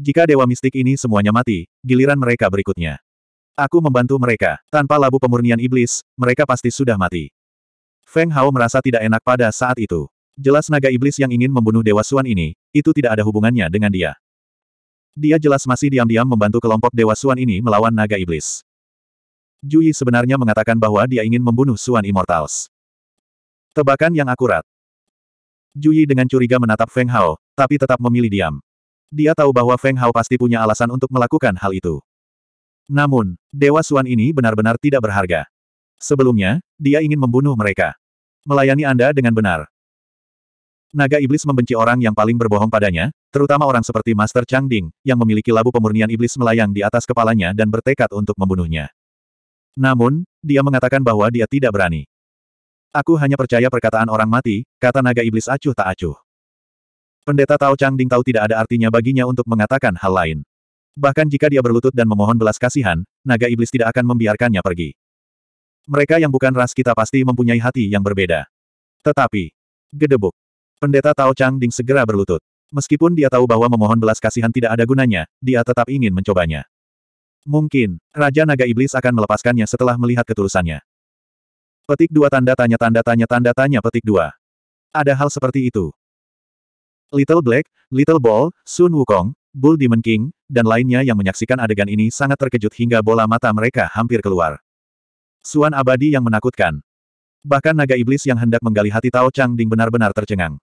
A: Jika dewa mistik ini semuanya mati, giliran mereka berikutnya. Aku membantu mereka. Tanpa labu pemurnian iblis, mereka pasti sudah mati. Feng Hao merasa tidak enak pada saat itu. Jelas naga iblis yang ingin membunuh Dewa Suan ini, itu tidak ada hubungannya dengan dia. Dia jelas masih diam-diam membantu kelompok Dewa Suan ini melawan naga iblis. Jui sebenarnya mengatakan bahwa dia ingin membunuh Suan Immortals. Tebakan yang akurat. Jui dengan curiga menatap Feng Hao, tapi tetap memilih diam. Dia tahu bahwa Feng Hao pasti punya alasan untuk melakukan hal itu. Namun, Dewa Suan ini benar-benar tidak berharga. Sebelumnya, dia ingin membunuh mereka. Melayani Anda dengan benar. Naga iblis membenci orang yang paling berbohong padanya, terutama orang seperti Master Chang Ding, yang memiliki labu pemurnian iblis melayang di atas kepalanya dan bertekad untuk membunuhnya. Namun, dia mengatakan bahwa dia tidak berani. Aku hanya percaya perkataan orang mati, kata naga iblis acuh tak acuh. Pendeta Tao Chang Ding tahu tidak ada artinya baginya untuk mengatakan hal lain. Bahkan jika dia berlutut dan memohon belas kasihan, naga iblis tidak akan membiarkannya pergi. Mereka yang bukan ras kita pasti mempunyai hati yang berbeda. Tetapi, gedebuk, Pendeta Tao Chang Ding segera berlutut. Meskipun dia tahu bahwa memohon belas kasihan tidak ada gunanya, dia tetap ingin mencobanya. Mungkin, Raja Naga Iblis akan melepaskannya setelah melihat ketulusannya. Petik dua tanda tanya tanda tanya tanda tanya petik dua. Ada hal seperti itu. Little Black, Little Ball, Sun Wukong, Bull Demon King, dan lainnya yang menyaksikan adegan ini sangat terkejut hingga bola mata mereka hampir keluar. Suan abadi yang menakutkan. Bahkan naga iblis yang hendak menggali hati Tao Chang Ding benar-benar tercengang.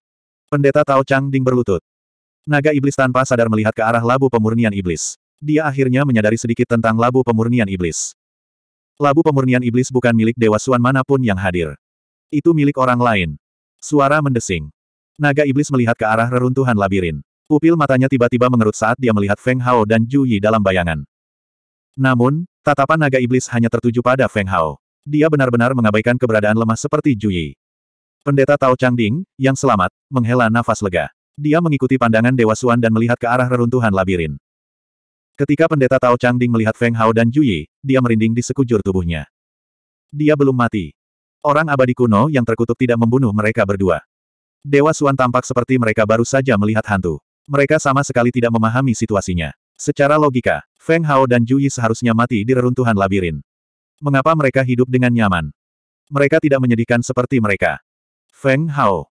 A: Pendeta Tao Chang Ding berlutut. Naga iblis tanpa sadar melihat ke arah labu pemurnian iblis. Dia akhirnya menyadari sedikit tentang labu pemurnian iblis. Labu pemurnian iblis bukan milik dewa suan manapun yang hadir. Itu milik orang lain. Suara mendesing. Naga iblis melihat ke arah reruntuhan labirin. Pupil matanya tiba-tiba mengerut saat dia melihat Feng Hao dan Ju Yi dalam bayangan. Namun, tatapan naga iblis hanya tertuju pada Feng Hao. Dia benar-benar mengabaikan keberadaan lemah seperti Ju Yi. Pendeta Tao Changding, yang selamat, menghela nafas lega. Dia mengikuti pandangan Dewa Suan dan melihat ke arah reruntuhan labirin. Ketika pendeta Tao Changding melihat Feng Hao dan Yi, dia merinding di sekujur tubuhnya. Dia belum mati. Orang abadi kuno yang terkutuk tidak membunuh mereka berdua. Dewa Suan tampak seperti mereka baru saja melihat hantu. Mereka sama sekali tidak memahami situasinya. Secara logika, Feng Hao dan Yi seharusnya mati di reruntuhan labirin. Mengapa mereka hidup dengan nyaman? Mereka tidak menyedihkan seperti mereka. Feng Hao.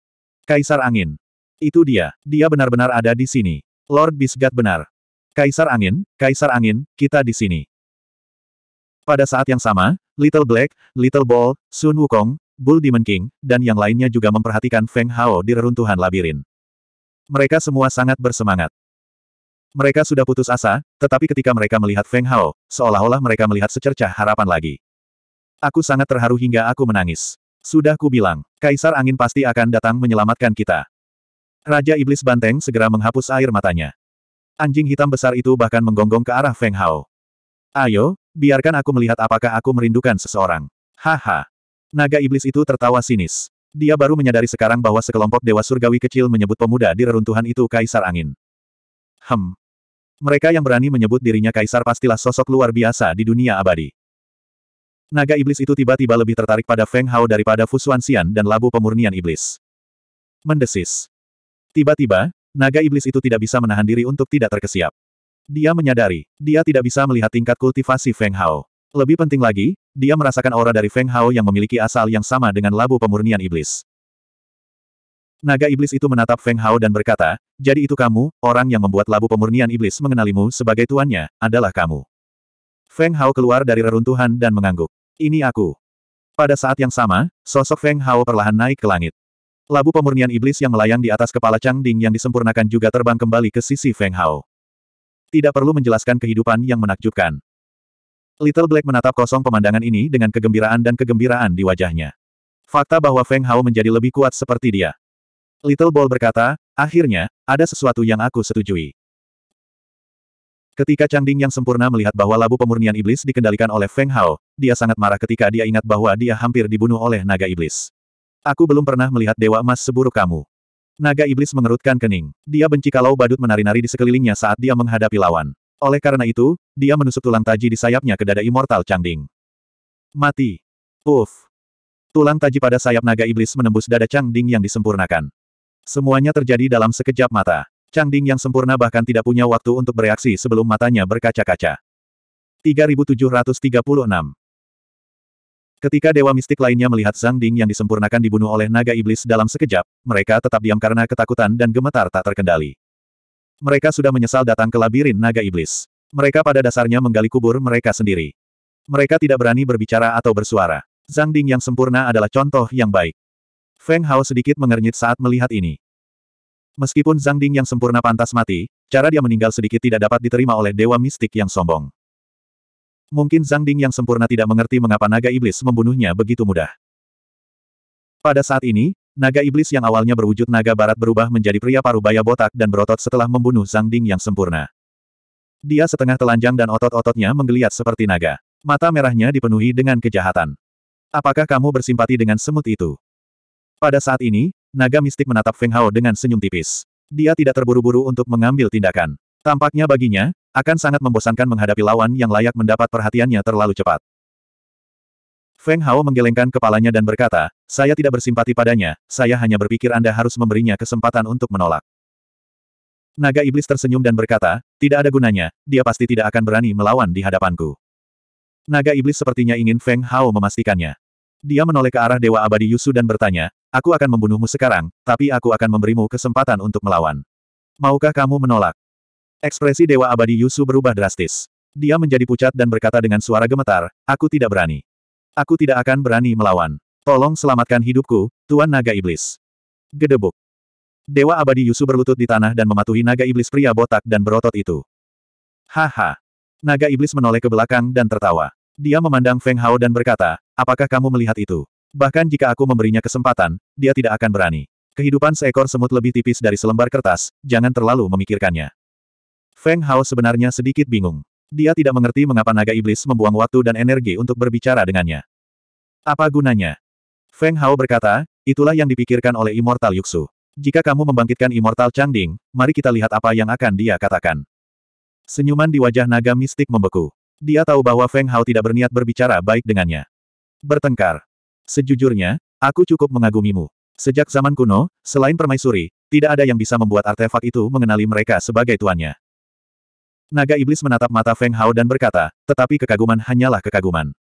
A: Kaisar Angin. Itu dia, dia benar-benar ada di sini. Lord Bisgat benar. Kaisar Angin, Kaisar Angin, kita di sini. Pada saat yang sama, Little Black, Little Ball, Sun Wukong, Bull Demon King, dan yang lainnya juga memperhatikan Feng Hao di reruntuhan labirin. Mereka semua sangat bersemangat. Mereka sudah putus asa, tetapi ketika mereka melihat Feng Hao, seolah-olah mereka melihat secercah harapan lagi. Aku sangat terharu hingga aku menangis. Sudah kubilang, Kaisar Angin pasti akan datang menyelamatkan kita. Raja Iblis Banteng segera menghapus air matanya. Anjing hitam besar itu bahkan menggonggong ke arah Feng Hao. Ayo, biarkan aku melihat apakah aku merindukan seseorang. Haha. Naga Iblis itu tertawa sinis. Dia baru menyadari sekarang bahwa sekelompok dewa surgawi kecil menyebut pemuda di reruntuhan itu Kaisar Angin. Hem, mereka yang berani menyebut dirinya kaisar pastilah sosok luar biasa di dunia abadi. Naga iblis itu tiba-tiba lebih tertarik pada Feng Hao daripada Fusuan Xian dan labu pemurnian iblis. Mendesis. Tiba-tiba, naga iblis itu tidak bisa menahan diri untuk tidak terkesiap. Dia menyadari, dia tidak bisa melihat tingkat kultivasi Feng Hao. Lebih penting lagi, dia merasakan aura dari Feng Hao yang memiliki asal yang sama dengan labu pemurnian iblis. Naga iblis itu menatap Feng Hao dan berkata, jadi itu kamu, orang yang membuat labu pemurnian iblis mengenalimu sebagai tuannya, adalah kamu. Feng Hao keluar dari reruntuhan dan mengangguk. Ini aku. Pada saat yang sama, sosok Feng Hao perlahan naik ke langit. Labu pemurnian iblis yang melayang di atas kepala Chang Ding yang disempurnakan juga terbang kembali ke sisi Feng Hao. Tidak perlu menjelaskan kehidupan yang menakjubkan. Little Black menatap kosong pemandangan ini dengan kegembiraan dan kegembiraan di wajahnya. Fakta bahwa Feng Hao menjadi lebih kuat seperti dia. Little Ball berkata, akhirnya, ada sesuatu yang aku setujui. Ketika Chang yang sempurna melihat bahwa labu pemurnian iblis dikendalikan oleh Feng Hao, dia sangat marah ketika dia ingat bahwa dia hampir dibunuh oleh naga iblis. Aku belum pernah melihat dewa emas seburuk kamu. Naga iblis mengerutkan kening. Dia benci kalau badut menari-nari di sekelilingnya saat dia menghadapi lawan. Oleh karena itu, dia menusuk tulang taji di sayapnya ke dada immortal Chang Mati. Puff. Tulang taji pada sayap naga iblis menembus dada Chang yang disempurnakan. Semuanya terjadi dalam sekejap mata. Chang Ding yang sempurna bahkan tidak punya waktu untuk bereaksi sebelum matanya berkaca-kaca. 3736 Ketika dewa mistik lainnya melihat Zhang Ding yang disempurnakan dibunuh oleh naga iblis dalam sekejap, mereka tetap diam karena ketakutan dan gemetar tak terkendali. Mereka sudah menyesal datang ke labirin naga iblis. Mereka pada dasarnya menggali kubur mereka sendiri. Mereka tidak berani berbicara atau bersuara. Zhang Ding yang sempurna adalah contoh yang baik. Feng Hao sedikit mengernyit saat melihat ini. Meskipun Zhang Ding yang sempurna pantas mati, cara dia meninggal sedikit tidak dapat diterima oleh dewa mistik yang sombong. Mungkin Zhang Ding yang sempurna tidak mengerti mengapa naga iblis membunuhnya begitu mudah. Pada saat ini, naga iblis yang awalnya berwujud naga barat berubah menjadi pria parubaya botak dan berotot setelah membunuh Zhang Ding yang sempurna. Dia setengah telanjang dan otot-ototnya menggeliat seperti naga. Mata merahnya dipenuhi dengan kejahatan. Apakah kamu bersimpati dengan semut itu? Pada saat ini, Naga mistik menatap Feng Hao dengan senyum tipis. Dia tidak terburu-buru untuk mengambil tindakan. Tampaknya baginya, akan sangat membosankan menghadapi lawan yang layak mendapat perhatiannya terlalu cepat. Feng Hao menggelengkan kepalanya dan berkata, saya tidak bersimpati padanya, saya hanya berpikir Anda harus memberinya kesempatan untuk menolak. Naga Iblis tersenyum dan berkata, tidak ada gunanya, dia pasti tidak akan berani melawan di hadapanku. Naga Iblis sepertinya ingin Feng Hao memastikannya. Dia menoleh ke arah Dewa Abadi Yusu dan bertanya, aku akan membunuhmu sekarang, tapi aku akan memberimu kesempatan untuk melawan. Maukah kamu menolak? Ekspresi Dewa Abadi Yusu berubah drastis. Dia menjadi pucat dan berkata dengan suara gemetar, aku tidak berani. Aku tidak akan berani melawan. Tolong selamatkan hidupku, Tuan Naga Iblis. Gedebuk. Dewa Abadi Yusu berlutut di tanah dan mematuhi naga iblis pria botak dan berotot itu. Haha. Naga iblis menoleh ke belakang dan tertawa. Dia memandang Feng Hao dan berkata, Apakah kamu melihat itu? Bahkan jika aku memberinya kesempatan, dia tidak akan berani. Kehidupan seekor semut lebih tipis dari selembar kertas, jangan terlalu memikirkannya. Feng Hao sebenarnya sedikit bingung. Dia tidak mengerti mengapa naga iblis membuang waktu dan energi untuk berbicara dengannya. Apa gunanya? Feng Hao berkata, itulah yang dipikirkan oleh Immortal Yuxu. Jika kamu membangkitkan Immortal Changding, mari kita lihat apa yang akan dia katakan. Senyuman di wajah naga mistik membeku. Dia tahu bahwa Feng Hao tidak berniat berbicara baik dengannya. Bertengkar. Sejujurnya, aku cukup mengagumimu. Sejak zaman kuno, selain permaisuri, tidak ada yang bisa membuat artefak itu mengenali mereka sebagai tuannya. Naga iblis menatap mata Feng Hao dan berkata, tetapi kekaguman hanyalah kekaguman.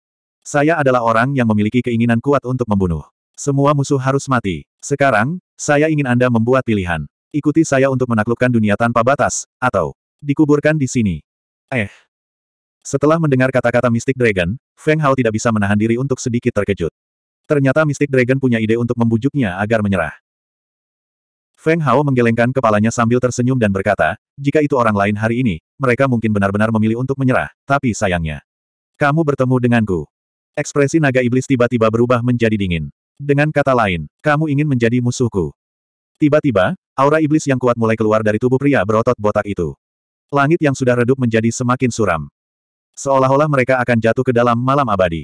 A: Saya adalah orang yang memiliki keinginan kuat untuk membunuh. Semua musuh harus mati. Sekarang, saya ingin Anda membuat pilihan. Ikuti saya untuk menaklukkan dunia tanpa batas, atau dikuburkan di sini. Eh, setelah mendengar kata-kata Mystic Dragon, Feng Hao tidak bisa menahan diri untuk sedikit terkejut. Ternyata Mystic Dragon punya ide untuk membujuknya agar menyerah. Feng Hao menggelengkan kepalanya sambil tersenyum dan berkata, jika itu orang lain hari ini, mereka mungkin benar-benar memilih untuk menyerah, tapi sayangnya. Kamu bertemu denganku. Ekspresi naga iblis tiba-tiba berubah menjadi dingin. Dengan kata lain, kamu ingin menjadi musuhku. Tiba-tiba, aura iblis yang kuat mulai keluar dari tubuh pria berotot botak itu. Langit yang sudah redup menjadi semakin suram. Seolah-olah mereka akan jatuh ke dalam malam abadi.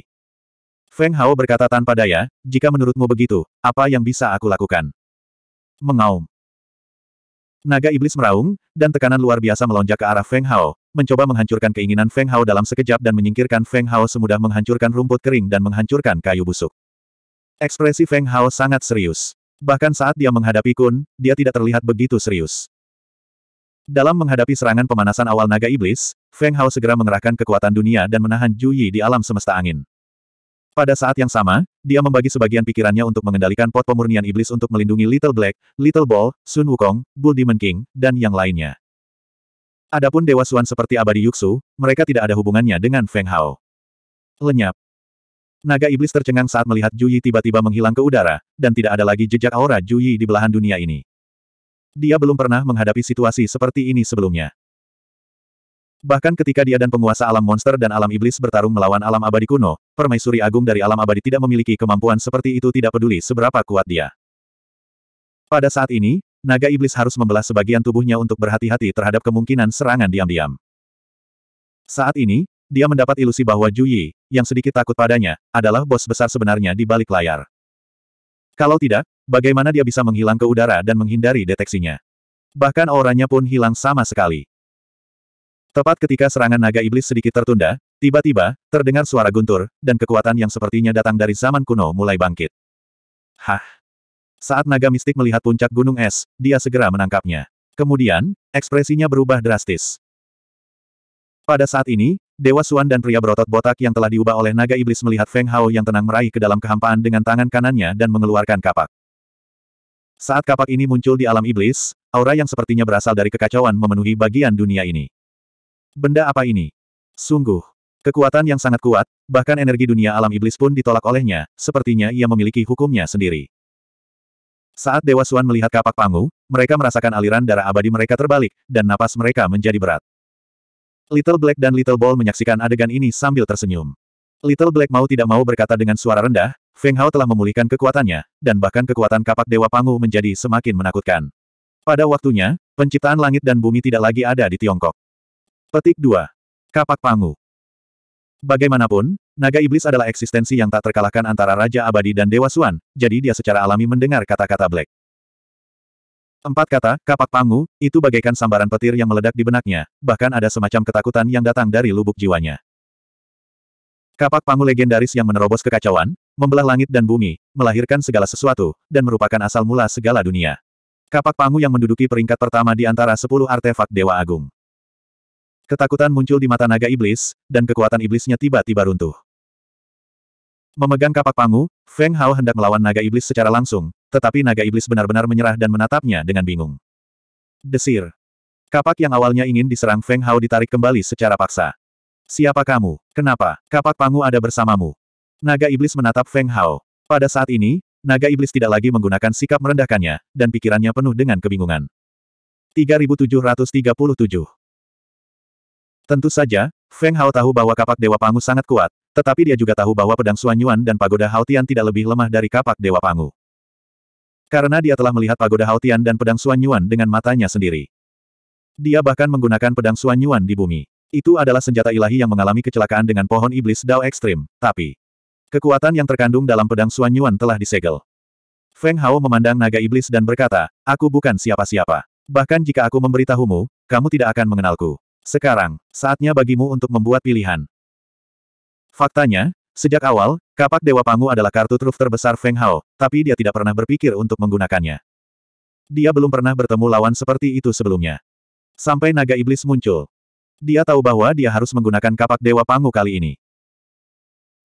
A: Feng Hao berkata tanpa daya, jika menurutmu begitu, apa yang bisa aku lakukan? Mengaum. Naga iblis meraung, dan tekanan luar biasa melonjak ke arah Feng Hao, mencoba menghancurkan keinginan Feng Hao dalam sekejap dan menyingkirkan Feng Hao semudah menghancurkan rumput kering dan menghancurkan kayu busuk. Ekspresi Feng Hao sangat serius. Bahkan saat dia menghadapi Kun, dia tidak terlihat begitu serius. Dalam menghadapi serangan pemanasan awal naga iblis, Feng Hao segera mengerahkan kekuatan dunia dan menahan Ju Yi di alam semesta angin. Pada saat yang sama, dia membagi sebagian pikirannya untuk mengendalikan pot pemurnian iblis untuk melindungi Little Black, Little Ball, Sun Wukong, Bull Demon King, dan yang lainnya. Adapun Dewa Suan seperti Abadi Yuxu, mereka tidak ada hubungannya dengan Feng Hao. Lenyap. Naga iblis tercengang saat melihat Ju Yi tiba-tiba menghilang ke udara, dan tidak ada lagi jejak aura Ju Yi di belahan dunia ini. Dia belum pernah menghadapi situasi seperti ini sebelumnya. Bahkan ketika dia dan penguasa alam monster dan alam iblis bertarung melawan alam abadi kuno, permaisuri agung dari alam abadi tidak memiliki kemampuan seperti itu tidak peduli seberapa kuat dia. Pada saat ini, naga iblis harus membelah sebagian tubuhnya untuk berhati-hati terhadap kemungkinan serangan diam-diam. Saat ini, dia mendapat ilusi bahwa Juyi, yang sedikit takut padanya, adalah bos besar sebenarnya di balik layar. Kalau tidak, bagaimana dia bisa menghilang ke udara dan menghindari deteksinya? Bahkan auranya pun hilang sama sekali. Tepat ketika serangan naga iblis sedikit tertunda, tiba-tiba, terdengar suara guntur, dan kekuatan yang sepertinya datang dari zaman kuno mulai bangkit. Hah! Saat naga mistik melihat puncak gunung es, dia segera menangkapnya. Kemudian, ekspresinya berubah drastis. Pada saat ini, Dewa Suan dan pria berotot botak yang telah diubah oleh naga iblis melihat Feng Hao yang tenang meraih ke dalam kehampaan dengan tangan kanannya dan mengeluarkan kapak. Saat kapak ini muncul di alam iblis, aura yang sepertinya berasal dari kekacauan memenuhi bagian dunia ini. Benda apa ini? Sungguh. Kekuatan yang sangat kuat, bahkan energi dunia alam iblis pun ditolak olehnya, sepertinya ia memiliki hukumnya sendiri. Saat Dewa Suan melihat kapak Pangu, mereka merasakan aliran darah abadi mereka terbalik, dan napas mereka menjadi berat. Little Black dan Little Ball menyaksikan adegan ini sambil tersenyum. Little Black mau tidak mau berkata dengan suara rendah, Feng Hao telah memulihkan kekuatannya, dan bahkan kekuatan kapak Dewa Pangu menjadi semakin menakutkan. Pada waktunya, penciptaan langit dan bumi tidak lagi ada di Tiongkok. Petik 2. Kapak Pangu Bagaimanapun, naga iblis adalah eksistensi yang tak terkalahkan antara Raja Abadi dan Dewa Suan, jadi dia secara alami mendengar kata-kata Black. Empat kata, kapak pangu, itu bagaikan sambaran petir yang meledak di benaknya, bahkan ada semacam ketakutan yang datang dari lubuk jiwanya. Kapak pangu legendaris yang menerobos kekacauan, membelah langit dan bumi, melahirkan segala sesuatu, dan merupakan asal mula segala dunia. Kapak pangu yang menduduki peringkat pertama di antara sepuluh artefak Dewa Agung. Ketakutan muncul di mata naga iblis, dan kekuatan iblisnya tiba-tiba runtuh. Memegang kapak pangu, Feng Hao hendak melawan naga iblis secara langsung, tetapi naga iblis benar-benar menyerah dan menatapnya dengan bingung. Desir. Kapak yang awalnya ingin diserang Feng Hao ditarik kembali secara paksa. Siapa kamu? Kenapa? Kapak Pangu ada bersamamu. Naga iblis menatap Feng Hao. Pada saat ini, naga iblis tidak lagi menggunakan sikap merendahkannya, dan pikirannya penuh dengan kebingungan. 3737 Tentu saja, Feng Hao tahu bahwa kapak Dewa Pangu sangat kuat, tetapi dia juga tahu bahwa pedang Suanyuan dan pagoda Hao Tian tidak lebih lemah dari kapak Dewa Pangu. Karena dia telah melihat pagoda Haotian dan pedang Xuan Yuan dengan matanya sendiri. Dia bahkan menggunakan pedang Xuan Yuan di bumi. Itu adalah senjata ilahi yang mengalami kecelakaan dengan pohon iblis Dao Ekstrim, tapi... Kekuatan yang terkandung dalam pedang Xuan Yuan telah disegel. Feng Hao memandang naga iblis dan berkata, aku bukan siapa-siapa. Bahkan jika aku memberitahumu, kamu tidak akan mengenalku. Sekarang, saatnya bagimu untuk membuat pilihan. Faktanya, sejak awal, Kapak Dewa Pangu adalah kartu truf terbesar Feng Hao, tapi dia tidak pernah berpikir untuk menggunakannya. Dia belum pernah bertemu lawan seperti itu sebelumnya. Sampai naga iblis muncul. Dia tahu bahwa dia harus menggunakan kapak Dewa Pangu kali ini.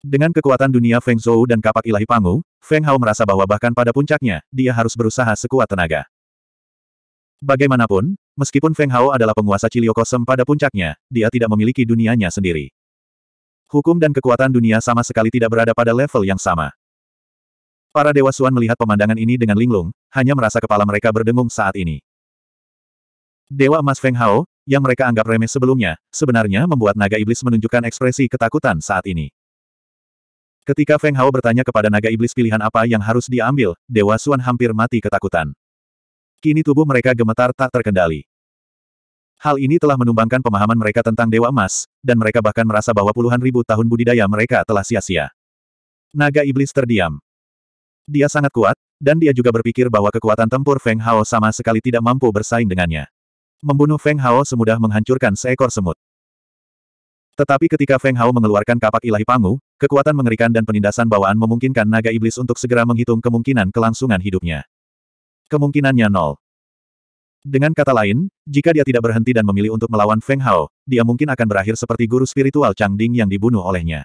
A: Dengan kekuatan dunia Feng Zhou dan kapak ilahi Pangu, Feng Hao merasa bahwa bahkan pada puncaknya, dia harus berusaha sekuat tenaga. Bagaimanapun, meskipun Feng Hao adalah penguasa Ciliokosem pada puncaknya, dia tidak memiliki dunianya sendiri. Hukum dan kekuatan dunia sama sekali tidak berada pada level yang sama. Para Dewa Suan melihat pemandangan ini dengan linglung, hanya merasa kepala mereka berdengung saat ini. Dewa Emas Feng Hao, yang mereka anggap remeh sebelumnya, sebenarnya membuat naga iblis menunjukkan ekspresi ketakutan saat ini. Ketika Feng Hao bertanya kepada naga iblis pilihan apa yang harus diambil, Dewa Suan hampir mati ketakutan. Kini tubuh mereka gemetar tak terkendali. Hal ini telah menumbangkan pemahaman mereka tentang Dewa Emas, dan mereka bahkan merasa bahwa puluhan ribu tahun budidaya mereka telah sia-sia. Naga Iblis terdiam. Dia sangat kuat, dan dia juga berpikir bahwa kekuatan tempur Feng Hao sama sekali tidak mampu bersaing dengannya. Membunuh Feng Hao semudah menghancurkan seekor semut. Tetapi ketika Feng Hao mengeluarkan kapak ilahi Pangu, kekuatan mengerikan dan penindasan bawaan memungkinkan naga iblis untuk segera menghitung kemungkinan kelangsungan hidupnya. Kemungkinannya nol. Dengan kata lain, jika dia tidak berhenti dan memilih untuk melawan Feng Hao, dia mungkin akan berakhir seperti guru spiritual Chang Ding yang dibunuh olehnya.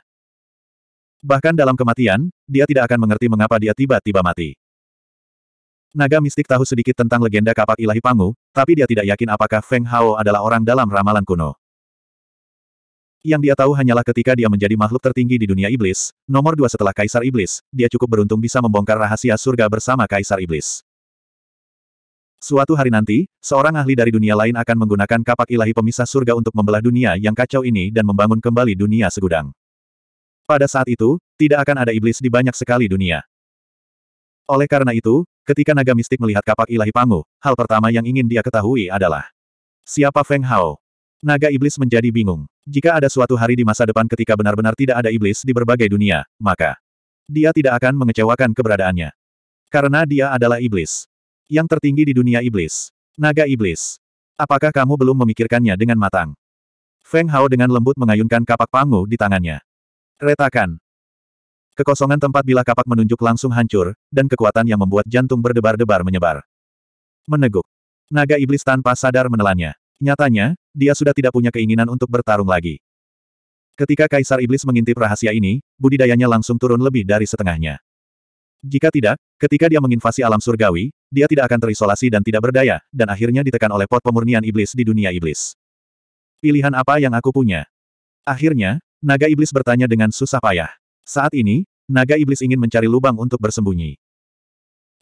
A: Bahkan dalam kematian, dia tidak akan mengerti mengapa dia tiba-tiba mati. Naga mistik tahu sedikit tentang legenda kapak ilahi Pangu, tapi dia tidak yakin apakah Feng Hao adalah orang dalam ramalan kuno. Yang dia tahu hanyalah ketika dia menjadi makhluk tertinggi di dunia iblis, nomor dua setelah Kaisar Iblis, dia cukup beruntung bisa membongkar rahasia surga bersama Kaisar Iblis. Suatu hari nanti, seorang ahli dari dunia lain akan menggunakan kapak ilahi pemisah surga untuk membelah dunia yang kacau ini dan membangun kembali dunia segudang. Pada saat itu, tidak akan ada iblis di banyak sekali dunia. Oleh karena itu, ketika naga mistik melihat kapak ilahi Pangu, hal pertama yang ingin dia ketahui adalah Siapa Feng Hao? Naga iblis menjadi bingung. Jika ada suatu hari di masa depan ketika benar-benar tidak ada iblis di berbagai dunia, maka dia tidak akan mengecewakan keberadaannya. Karena dia adalah iblis. Yang tertinggi di dunia iblis. Naga iblis. Apakah kamu belum memikirkannya dengan matang? Feng Hao dengan lembut mengayunkan kapak pangu di tangannya. Retakan. Kekosongan tempat bila kapak menunjuk langsung hancur, dan kekuatan yang membuat jantung berdebar-debar menyebar. Meneguk. Naga iblis tanpa sadar menelannya. Nyatanya, dia sudah tidak punya keinginan untuk bertarung lagi. Ketika Kaisar Iblis mengintip rahasia ini, budidayanya langsung turun lebih dari setengahnya. Jika tidak, ketika dia menginvasi alam surgawi, dia tidak akan terisolasi dan tidak berdaya, dan akhirnya ditekan oleh pot pemurnian iblis di dunia iblis. Pilihan apa yang aku punya? Akhirnya, naga iblis bertanya dengan susah payah. Saat ini, naga iblis ingin mencari lubang untuk bersembunyi.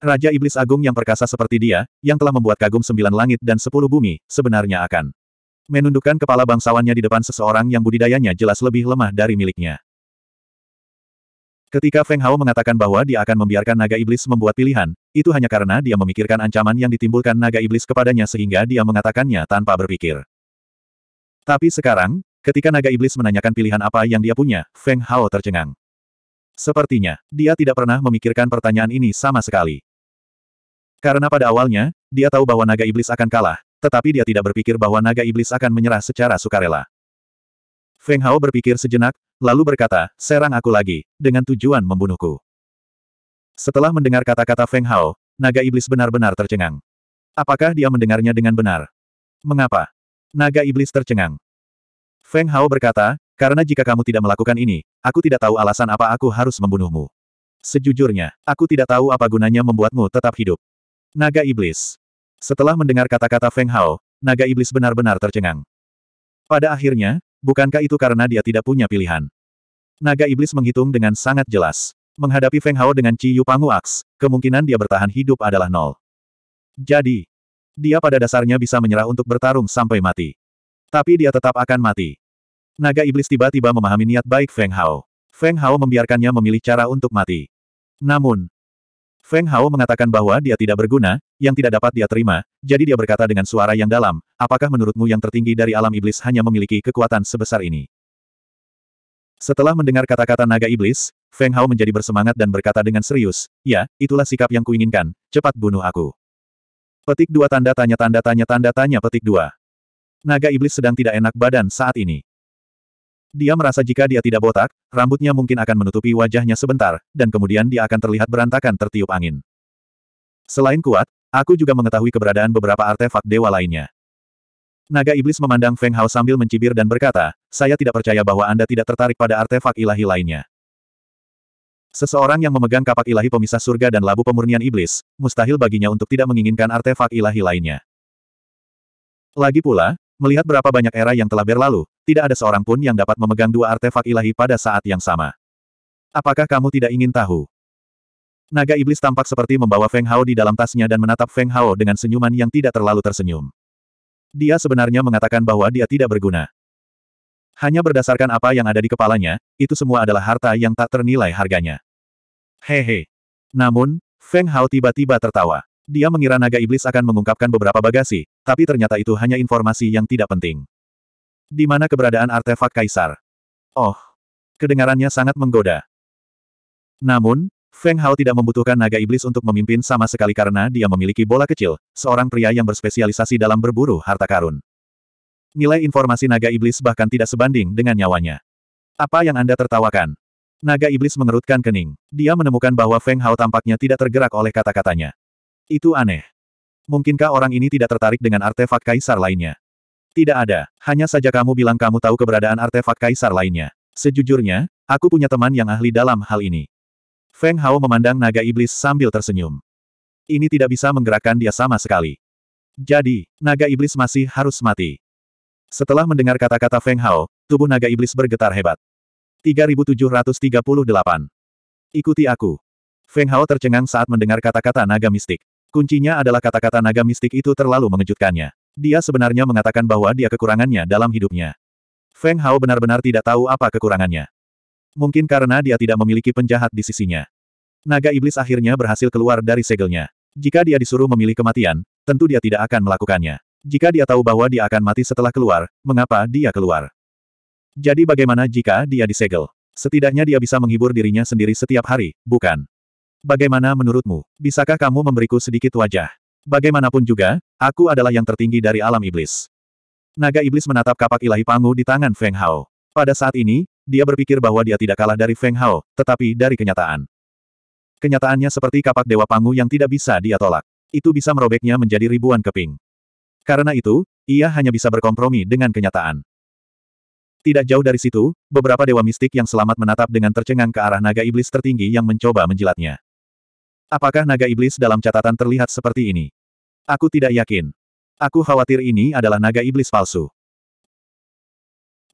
A: Raja Iblis Agung yang perkasa seperti dia, yang telah membuat kagum sembilan langit dan sepuluh bumi, sebenarnya akan menundukkan kepala bangsawannya di depan seseorang yang budidayanya jelas lebih lemah dari miliknya. Ketika Feng Hao mengatakan bahwa dia akan membiarkan naga iblis membuat pilihan, itu hanya karena dia memikirkan ancaman yang ditimbulkan naga iblis kepadanya sehingga dia mengatakannya tanpa berpikir. Tapi sekarang, ketika naga iblis menanyakan pilihan apa yang dia punya, Feng Hao tercengang. Sepertinya, dia tidak pernah memikirkan pertanyaan ini sama sekali. Karena pada awalnya, dia tahu bahwa naga iblis akan kalah, tetapi dia tidak berpikir bahwa naga iblis akan menyerah secara sukarela. Feng Hao berpikir sejenak, lalu berkata, serang aku lagi, dengan tujuan membunuhku. Setelah mendengar kata-kata Feng Hao, naga iblis benar-benar tercengang. Apakah dia mendengarnya dengan benar? Mengapa? Naga iblis tercengang. Feng Hao berkata, karena jika kamu tidak melakukan ini, aku tidak tahu alasan apa aku harus membunuhmu. Sejujurnya, aku tidak tahu apa gunanya membuatmu tetap hidup. Naga iblis. Setelah mendengar kata-kata Feng Hao, naga iblis benar-benar tercengang. Pada akhirnya, bukankah itu karena dia tidak punya pilihan? Naga Iblis menghitung dengan sangat jelas. Menghadapi Feng Hao dengan Ci Yu Pangu Aks, kemungkinan dia bertahan hidup adalah nol. Jadi, dia pada dasarnya bisa menyerah untuk bertarung sampai mati. Tapi dia tetap akan mati. Naga Iblis tiba-tiba memahami niat baik Feng Hao. Feng Hao membiarkannya memilih cara untuk mati. Namun, Feng Hao mengatakan bahwa dia tidak berguna, yang tidak dapat dia terima, jadi dia berkata dengan suara yang dalam, apakah menurutmu yang tertinggi dari alam iblis hanya memiliki kekuatan sebesar ini? Setelah mendengar kata-kata naga iblis, Feng Hao menjadi bersemangat dan berkata dengan serius, ya, itulah sikap yang kuinginkan, cepat bunuh aku. Petik dua tanda tanya tanda tanya tanda tanya petik dua. Naga iblis sedang tidak enak badan saat ini. Dia merasa jika dia tidak botak, rambutnya mungkin akan menutupi wajahnya sebentar, dan kemudian dia akan terlihat berantakan tertiup angin. Selain kuat, aku juga mengetahui keberadaan beberapa artefak dewa lainnya. Naga Iblis memandang Feng Hao sambil mencibir dan berkata, saya tidak percaya bahwa Anda tidak tertarik pada artefak ilahi lainnya. Seseorang yang memegang kapak ilahi pemisah surga dan labu pemurnian iblis, mustahil baginya untuk tidak menginginkan artefak ilahi lainnya. Lagi pula, melihat berapa banyak era yang telah berlalu, tidak ada seorang pun yang dapat memegang dua artefak ilahi pada saat yang sama. Apakah kamu tidak ingin tahu? Naga iblis tampak seperti membawa Feng Hao di dalam tasnya dan menatap Feng Hao dengan senyuman yang tidak terlalu tersenyum. Dia sebenarnya mengatakan bahwa dia tidak berguna. Hanya berdasarkan apa yang ada di kepalanya, itu semua adalah harta yang tak ternilai harganya. Hehe. Namun, Feng Hao tiba-tiba tertawa. Dia mengira naga iblis akan mengungkapkan beberapa bagasi, tapi ternyata itu hanya informasi yang tidak penting. Di mana keberadaan artefak kaisar? Oh, kedengarannya sangat menggoda. Namun, Feng Hao tidak membutuhkan naga iblis untuk memimpin sama sekali karena dia memiliki bola kecil, seorang pria yang berspesialisasi dalam berburu harta karun. Nilai informasi naga iblis bahkan tidak sebanding dengan nyawanya. Apa yang Anda tertawakan? Naga iblis mengerutkan kening. Dia menemukan bahwa Feng Hao tampaknya tidak tergerak oleh kata-katanya. Itu aneh. Mungkinkah orang ini tidak tertarik dengan artefak kaisar lainnya? Tidak ada, hanya saja kamu bilang kamu tahu keberadaan artefak kaisar lainnya. Sejujurnya, aku punya teman yang ahli dalam hal ini. Feng Hao memandang naga iblis sambil tersenyum. Ini tidak bisa menggerakkan dia sama sekali. Jadi, naga iblis masih harus mati. Setelah mendengar kata-kata Feng Hao, tubuh naga iblis bergetar hebat. 3738. Ikuti aku. Feng Hao tercengang saat mendengar kata-kata naga mistik. Kuncinya adalah kata-kata naga mistik itu terlalu mengejutkannya. Dia sebenarnya mengatakan bahwa dia kekurangannya dalam hidupnya. Feng Hao benar-benar tidak tahu apa kekurangannya. Mungkin karena dia tidak memiliki penjahat di sisinya. Naga iblis akhirnya berhasil keluar dari segelnya. Jika dia disuruh memilih kematian, tentu dia tidak akan melakukannya. Jika dia tahu bahwa dia akan mati setelah keluar, mengapa dia keluar? Jadi bagaimana jika dia disegel? Setidaknya dia bisa menghibur dirinya sendiri setiap hari, bukan? Bagaimana menurutmu? Bisakah kamu memberiku sedikit wajah? Bagaimanapun juga, aku adalah yang tertinggi dari alam iblis. Naga iblis menatap kapak ilahi Pangu di tangan Feng Hao. Pada saat ini, dia berpikir bahwa dia tidak kalah dari Feng Hao, tetapi dari kenyataan. Kenyataannya seperti kapak Dewa Pangu yang tidak bisa dia tolak. Itu bisa merobeknya menjadi ribuan keping. Karena itu, ia hanya bisa berkompromi dengan kenyataan. Tidak jauh dari situ, beberapa dewa mistik yang selamat menatap dengan tercengang ke arah naga iblis tertinggi yang mencoba menjilatnya. Apakah naga iblis dalam catatan terlihat seperti ini? Aku tidak yakin. Aku khawatir ini adalah naga iblis palsu.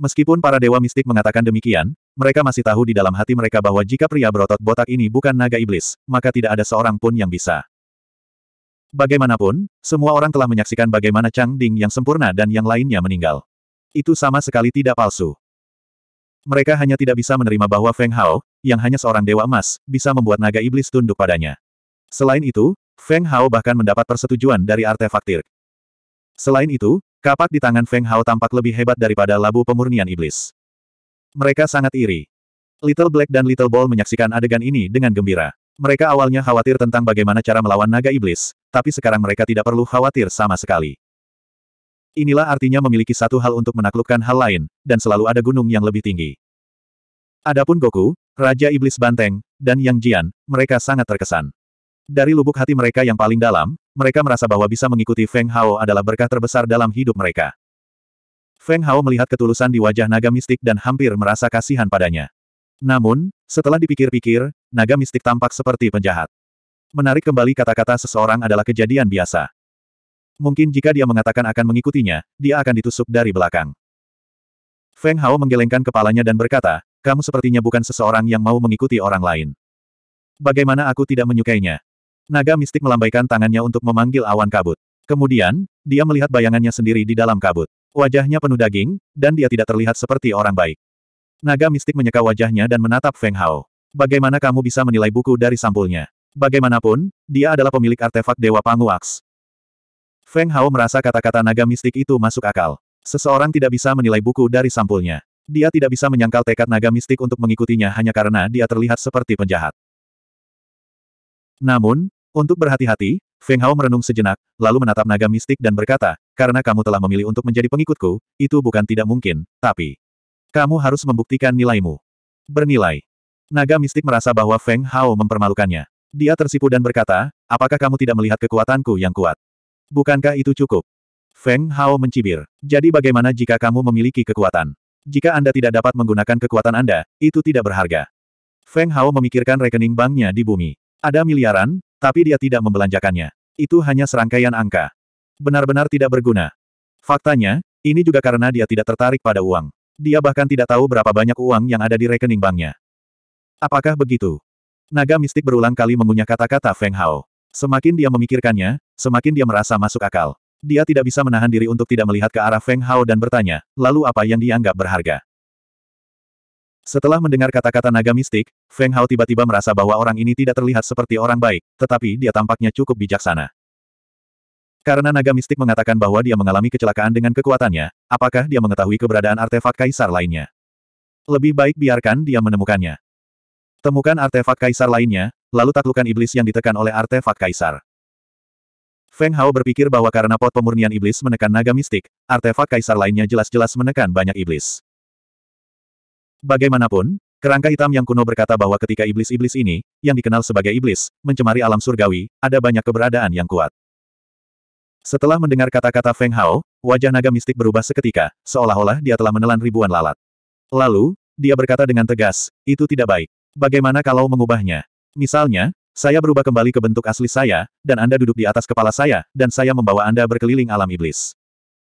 A: Meskipun para dewa mistik mengatakan demikian, mereka masih tahu di dalam hati mereka bahwa jika pria berotot botak ini bukan naga iblis, maka tidak ada seorang pun yang bisa. Bagaimanapun, semua orang telah menyaksikan bagaimana Chang Ding yang sempurna dan yang lainnya meninggal. Itu sama sekali tidak palsu. Mereka hanya tidak bisa menerima bahwa Feng Hao, yang hanya seorang dewa emas, bisa membuat naga iblis tunduk padanya. Selain itu, Feng Hao bahkan mendapat persetujuan dari artefak Selain itu, kapak di tangan Feng Hao tampak lebih hebat daripada labu pemurnian iblis. Mereka sangat iri. Little Black dan Little Ball menyaksikan adegan ini dengan gembira. Mereka awalnya khawatir tentang bagaimana cara melawan naga iblis, tapi sekarang mereka tidak perlu khawatir sama sekali. Inilah artinya memiliki satu hal untuk menaklukkan hal lain, dan selalu ada gunung yang lebih tinggi. Adapun Goku, Raja Iblis Banteng, dan Yang Jian, mereka sangat terkesan. Dari lubuk hati mereka yang paling dalam, mereka merasa bahwa bisa mengikuti Feng Hao adalah berkah terbesar dalam hidup mereka. Feng Hao melihat ketulusan di wajah naga mistik dan hampir merasa kasihan padanya. Namun, setelah dipikir-pikir, naga mistik tampak seperti penjahat. Menarik kembali kata-kata seseorang adalah kejadian biasa. Mungkin jika dia mengatakan akan mengikutinya, dia akan ditusuk dari belakang. Feng Hao menggelengkan kepalanya dan berkata, kamu sepertinya bukan seseorang yang mau mengikuti orang lain. Bagaimana aku tidak menyukainya? Naga mistik melambaikan tangannya untuk memanggil awan kabut. Kemudian, dia melihat bayangannya sendiri di dalam kabut. Wajahnya penuh daging, dan dia tidak terlihat seperti orang baik. Naga mistik menyeka wajahnya dan menatap Feng Hao. Bagaimana kamu bisa menilai buku dari sampulnya? Bagaimanapun, dia adalah pemilik artefak Dewa Panguaks. Aks. Feng Hao merasa kata-kata naga mistik itu masuk akal. Seseorang tidak bisa menilai buku dari sampulnya. Dia tidak bisa menyangkal tekad naga mistik untuk mengikutinya hanya karena dia terlihat seperti penjahat. Namun, untuk berhati-hati, Feng Hao merenung sejenak, lalu menatap naga mistik dan berkata, karena kamu telah memilih untuk menjadi pengikutku, itu bukan tidak mungkin, tapi... Kamu harus membuktikan nilaimu. Bernilai. Naga mistik merasa bahwa Feng Hao mempermalukannya. Dia tersipu dan berkata, apakah kamu tidak melihat kekuatanku yang kuat? Bukankah itu cukup? Feng Hao mencibir. Jadi bagaimana jika kamu memiliki kekuatan? Jika Anda tidak dapat menggunakan kekuatan Anda, itu tidak berharga. Feng Hao memikirkan rekening banknya di bumi. Ada miliaran, tapi dia tidak membelanjakannya. Itu hanya serangkaian angka. Benar-benar tidak berguna. Faktanya, ini juga karena dia tidak tertarik pada uang. Dia bahkan tidak tahu berapa banyak uang yang ada di rekening banknya. Apakah begitu? Naga mistik berulang kali mengunyah kata-kata Feng Hao. Semakin dia memikirkannya, semakin dia merasa masuk akal. Dia tidak bisa menahan diri untuk tidak melihat ke arah Feng Hao dan bertanya, lalu apa yang dianggap berharga? Setelah mendengar kata-kata naga mistik, Feng Hao tiba-tiba merasa bahwa orang ini tidak terlihat seperti orang baik, tetapi dia tampaknya cukup bijaksana. Karena naga mistik mengatakan bahwa dia mengalami kecelakaan dengan kekuatannya, apakah dia mengetahui keberadaan artefak kaisar lainnya? Lebih baik biarkan dia menemukannya. Temukan artefak kaisar lainnya, lalu taklukan iblis yang ditekan oleh artefak kaisar. Feng Hao berpikir bahwa karena pot pemurnian iblis menekan naga mistik, artefak kaisar lainnya jelas-jelas menekan banyak iblis. Bagaimanapun, kerangka hitam yang kuno berkata bahwa ketika iblis-iblis ini, yang dikenal sebagai iblis, mencemari alam surgawi, ada banyak keberadaan yang kuat. Setelah mendengar kata-kata Feng Hao, wajah naga mistik berubah seketika, seolah-olah dia telah menelan ribuan lalat. Lalu, dia berkata dengan tegas, itu tidak baik. Bagaimana kalau mengubahnya? Misalnya, saya berubah kembali ke bentuk asli saya, dan Anda duduk di atas kepala saya, dan saya membawa Anda berkeliling alam iblis.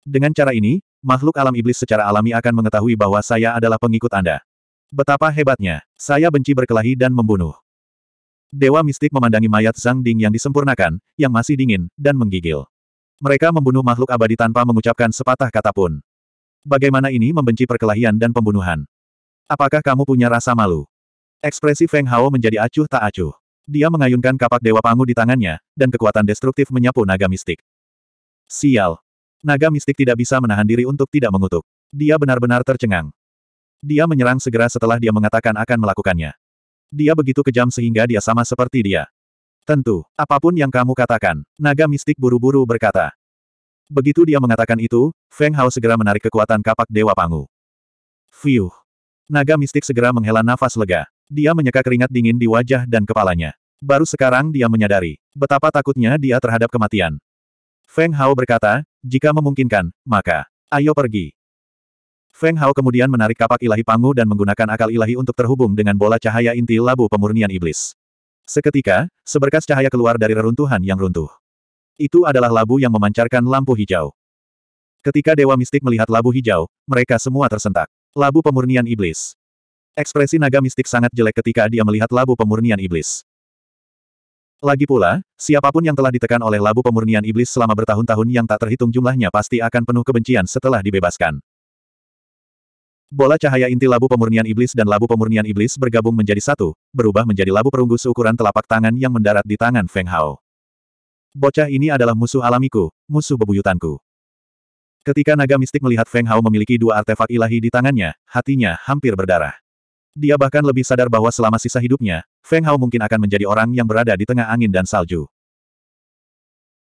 A: Dengan cara ini, makhluk alam iblis secara alami akan mengetahui bahwa saya adalah pengikut Anda. Betapa hebatnya, saya benci berkelahi dan membunuh. Dewa mistik memandangi mayat Zhang Ding yang disempurnakan, yang masih dingin, dan menggigil. Mereka membunuh makhluk abadi tanpa mengucapkan sepatah kata pun. Bagaimana ini membenci perkelahian dan pembunuhan? Apakah kamu punya rasa malu? Ekspresi Feng Hao menjadi acuh tak acuh. Dia mengayunkan kapak Dewa Pangu di tangannya, dan kekuatan destruktif menyapu naga mistik. Sial, Naga mistik tidak bisa menahan diri untuk tidak mengutuk. Dia benar-benar tercengang. Dia menyerang segera setelah dia mengatakan akan melakukannya. Dia begitu kejam sehingga dia sama seperti dia. Tentu, apapun yang kamu katakan, naga mistik buru-buru berkata. Begitu dia mengatakan itu, Feng Hao segera menarik kekuatan kapak Dewa Pangu. Fiuh. Naga mistik segera menghela nafas lega. Dia menyeka keringat dingin di wajah dan kepalanya. Baru sekarang dia menyadari betapa takutnya dia terhadap kematian. Feng Hao berkata, jika memungkinkan, maka, ayo pergi. Feng Hao kemudian menarik kapak ilahi Pangu dan menggunakan akal ilahi untuk terhubung dengan bola cahaya inti labu pemurnian iblis. Seketika, seberkas cahaya keluar dari reruntuhan yang runtuh. Itu adalah labu yang memancarkan lampu hijau. Ketika Dewa Mistik melihat labu hijau, mereka semua tersentak. Labu pemurnian iblis. Ekspresi naga mistik sangat jelek ketika dia melihat labu pemurnian iblis. Lagi pula, siapapun yang telah ditekan oleh labu pemurnian iblis selama bertahun-tahun yang tak terhitung jumlahnya pasti akan penuh kebencian setelah dibebaskan. Bola cahaya inti labu pemurnian iblis dan labu pemurnian iblis bergabung menjadi satu, berubah menjadi labu perunggu seukuran telapak tangan yang mendarat di tangan Feng Hao. Bocah ini adalah musuh alamiku, musuh bebuyutanku. Ketika naga mistik melihat Feng Hao memiliki dua artefak ilahi di tangannya, hatinya hampir berdarah. Dia bahkan lebih sadar bahwa selama sisa hidupnya, Feng Hao mungkin akan menjadi orang yang berada di tengah angin dan salju.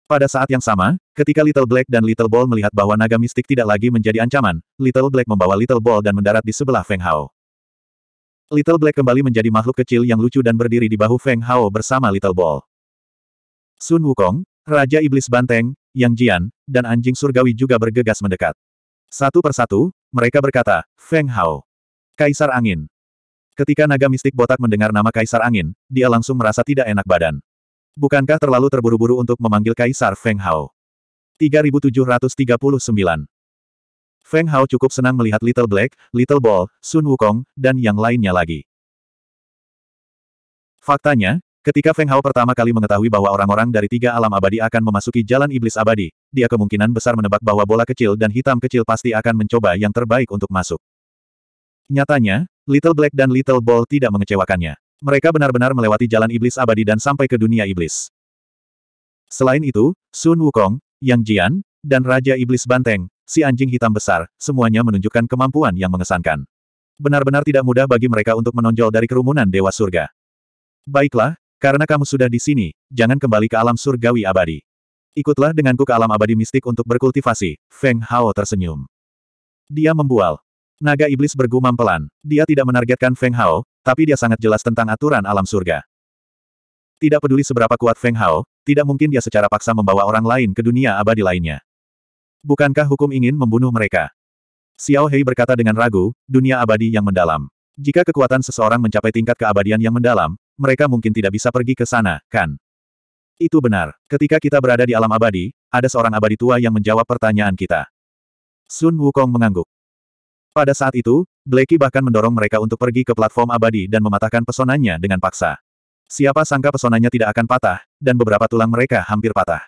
A: Pada saat yang sama, ketika Little Black dan Little Ball melihat bahwa naga mistik tidak lagi menjadi ancaman, Little Black membawa Little Ball dan mendarat di sebelah Feng Hao. Little Black kembali menjadi makhluk kecil yang lucu dan berdiri di bahu Feng Hao bersama Little Ball. Sun Wukong, Raja Iblis Banteng, Yang Jian, dan anjing surgawi juga bergegas mendekat. Satu persatu, mereka berkata, Feng Hao. Kaisar Angin. Ketika naga mistik botak mendengar nama Kaisar Angin, dia langsung merasa tidak enak badan. Bukankah terlalu terburu-buru untuk memanggil Kaisar Feng Hao? 3739 Feng Hao cukup senang melihat Little Black, Little Ball, Sun Wukong, dan yang lainnya lagi. Faktanya, ketika Feng Hao pertama kali mengetahui bahwa orang-orang dari tiga alam abadi akan memasuki jalan iblis abadi, dia kemungkinan besar menebak bahwa bola kecil dan hitam kecil pasti akan mencoba yang terbaik untuk masuk. Nyatanya, Little Black dan Little Ball tidak mengecewakannya. Mereka benar-benar melewati jalan iblis abadi dan sampai ke dunia iblis. Selain itu, Sun Wukong, Yang Jian, dan Raja Iblis Banteng, si anjing hitam besar, semuanya menunjukkan kemampuan yang mengesankan. Benar-benar tidak mudah bagi mereka untuk menonjol dari kerumunan Dewa Surga. Baiklah, karena kamu sudah di sini, jangan kembali ke alam surgawi abadi. Ikutlah denganku ke alam abadi mistik untuk berkultivasi, Feng Hao tersenyum. Dia membual, Naga iblis bergumam pelan. Dia tidak menargetkan Feng Hao, tapi dia sangat jelas tentang aturan alam surga. Tidak peduli seberapa kuat Feng Hao, tidak mungkin dia secara paksa membawa orang lain ke dunia abadi lainnya. Bukankah hukum ingin membunuh mereka? Xiao Hei berkata dengan ragu, dunia abadi yang mendalam. Jika kekuatan seseorang mencapai tingkat keabadian yang mendalam, mereka mungkin tidak bisa pergi ke sana, kan? Itu benar. Ketika kita berada di alam abadi, ada seorang abadi tua yang menjawab pertanyaan kita. Sun Wukong mengangguk. Pada saat itu, Blacky bahkan mendorong mereka untuk pergi ke platform abadi dan mematahkan pesonanya dengan paksa. Siapa sangka pesonanya tidak akan patah, dan beberapa tulang mereka hampir patah.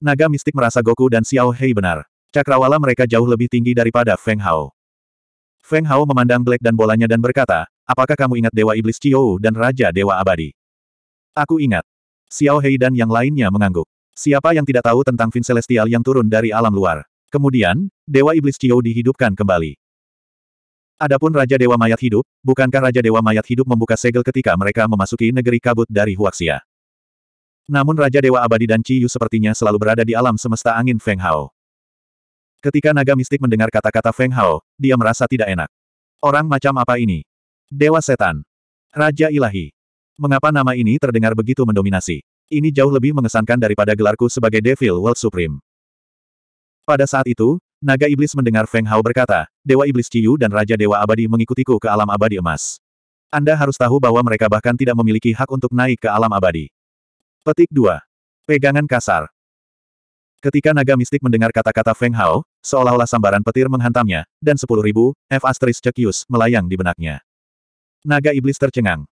A: Naga mistik merasa Goku dan Xiao Hei benar. Cakrawala mereka jauh lebih tinggi daripada Feng Hao. Feng Hao memandang Black dan bolanya dan berkata, apakah kamu ingat Dewa Iblis Chiyou dan Raja Dewa Abadi? Aku ingat. Xiao Hei dan yang lainnya mengangguk. Siapa yang tidak tahu tentang Vin Celestial yang turun dari alam luar? Kemudian, Dewa Iblis Chiyou dihidupkan kembali. Adapun Raja Dewa Mayat Hidup, bukankah Raja Dewa Mayat Hidup membuka segel ketika mereka memasuki negeri kabut dari Huaxia? Namun Raja Dewa Abadi dan Ciyu sepertinya selalu berada di alam semesta angin Feng Hao. Ketika naga mistik mendengar kata-kata Feng Hao, dia merasa tidak enak. Orang macam apa ini? Dewa Setan. Raja Ilahi. Mengapa nama ini terdengar begitu mendominasi? Ini jauh lebih mengesankan daripada gelarku sebagai Devil World Supreme. Pada saat itu, Naga Iblis mendengar Feng Hao berkata, Dewa Iblis Ciyu dan Raja Dewa Abadi mengikutiku ke alam abadi emas. Anda harus tahu bahwa mereka bahkan tidak memiliki hak untuk naik ke alam abadi. Petik 2. Pegangan kasar. Ketika naga mistik mendengar kata-kata Feng Hao, seolah-olah sambaran petir menghantamnya, dan sepuluh ribu, F asteris cekius, melayang di benaknya. Naga iblis tercengang.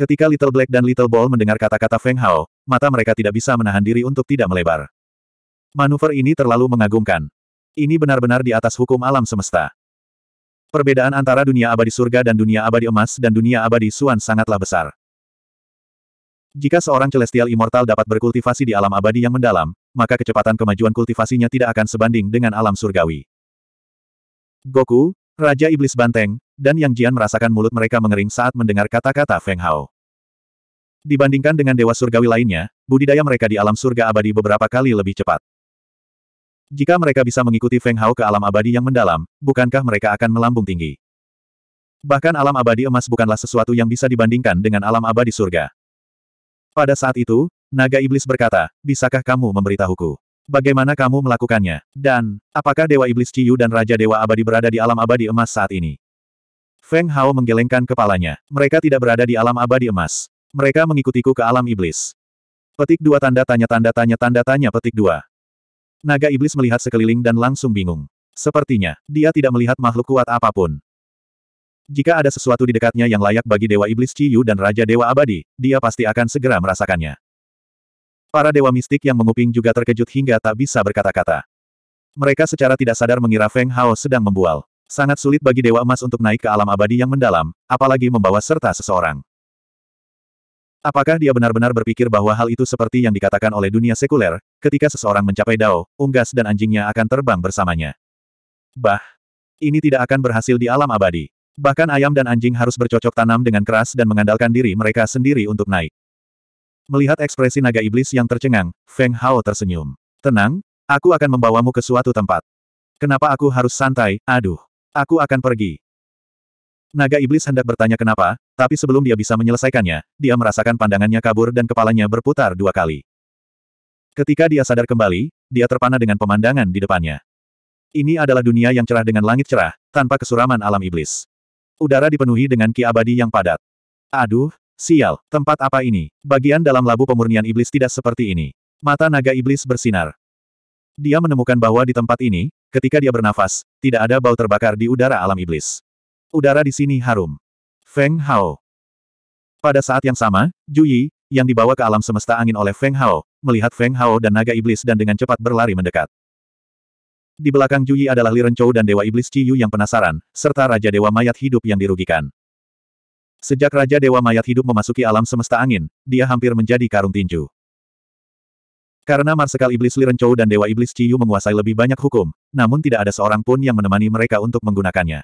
A: Ketika Little Black dan Little Ball mendengar kata-kata Feng Hao, mata mereka tidak bisa menahan diri untuk tidak melebar. Manuver ini terlalu mengagumkan. Ini benar-benar di atas hukum alam semesta. Perbedaan antara dunia abadi surga dan dunia abadi emas dan dunia abadi suan sangatlah besar. Jika seorang celestial immortal dapat berkultivasi di alam abadi yang mendalam, maka kecepatan kemajuan kultivasinya tidak akan sebanding dengan alam surgawi. Goku, Raja Iblis Banteng, dan Yang Jian merasakan mulut mereka mengering saat mendengar kata-kata Feng Hao. Dibandingkan dengan dewa surgawi lainnya, budidaya mereka di alam surga abadi beberapa kali lebih cepat. Jika mereka bisa mengikuti Feng Hao ke alam abadi yang mendalam, bukankah mereka akan melambung tinggi? Bahkan alam abadi emas bukanlah sesuatu yang bisa dibandingkan dengan alam abadi surga. Pada saat itu, naga iblis berkata, bisakah kamu memberitahuku? Bagaimana kamu melakukannya? Dan, apakah Dewa Iblis Ciyu dan Raja Dewa Abadi berada di alam abadi emas saat ini? Feng Hao menggelengkan kepalanya. Mereka tidak berada di alam abadi emas. Mereka mengikutiku ke alam iblis. Petik dua tanda tanya tanda tanya tanda tanya petik dua. Naga iblis melihat sekeliling dan langsung bingung. Sepertinya, dia tidak melihat makhluk kuat apapun. Jika ada sesuatu di dekatnya yang layak bagi Dewa Iblis Ciyu dan Raja Dewa Abadi, dia pasti akan segera merasakannya. Para dewa mistik yang menguping juga terkejut hingga tak bisa berkata-kata. Mereka secara tidak sadar mengira Feng Hao sedang membual. Sangat sulit bagi Dewa Emas untuk naik ke alam abadi yang mendalam, apalagi membawa serta seseorang. Apakah dia benar-benar berpikir bahwa hal itu seperti yang dikatakan oleh dunia sekuler, ketika seseorang mencapai dao, unggas dan anjingnya akan terbang bersamanya? Bah! Ini tidak akan berhasil di alam abadi. Bahkan ayam dan anjing harus bercocok tanam dengan keras dan mengandalkan diri mereka sendiri untuk naik. Melihat ekspresi naga iblis yang tercengang, Feng Hao tersenyum. Tenang, aku akan membawamu ke suatu tempat. Kenapa aku harus santai, aduh. Aku akan pergi. Naga iblis hendak bertanya kenapa, tapi sebelum dia bisa menyelesaikannya, dia merasakan pandangannya kabur dan kepalanya berputar dua kali. Ketika dia sadar kembali, dia terpana dengan pemandangan di depannya. Ini adalah dunia yang cerah dengan langit cerah, tanpa kesuraman alam iblis. Udara dipenuhi dengan ki abadi yang padat. Aduh, sial, tempat apa ini? Bagian dalam labu pemurnian iblis tidak seperti ini. Mata naga iblis bersinar. Dia menemukan bahwa di tempat ini, ketika dia bernafas, tidak ada bau terbakar di udara alam iblis udara di sini harum. Feng Hao. Pada saat yang sama, Yi, yang dibawa ke alam semesta angin oleh Feng Hao, melihat Feng Hao dan naga iblis dan dengan cepat berlari mendekat. Di belakang Yi adalah Liren Chou dan Dewa Iblis Ciyu yang penasaran, serta Raja Dewa Mayat Hidup yang dirugikan. Sejak Raja Dewa Mayat Hidup memasuki alam semesta angin, dia hampir menjadi karung tinju. Karena Marsekal Iblis Liren Chou dan Dewa Iblis Ciyu menguasai lebih banyak hukum, namun tidak ada seorang pun yang menemani mereka untuk menggunakannya.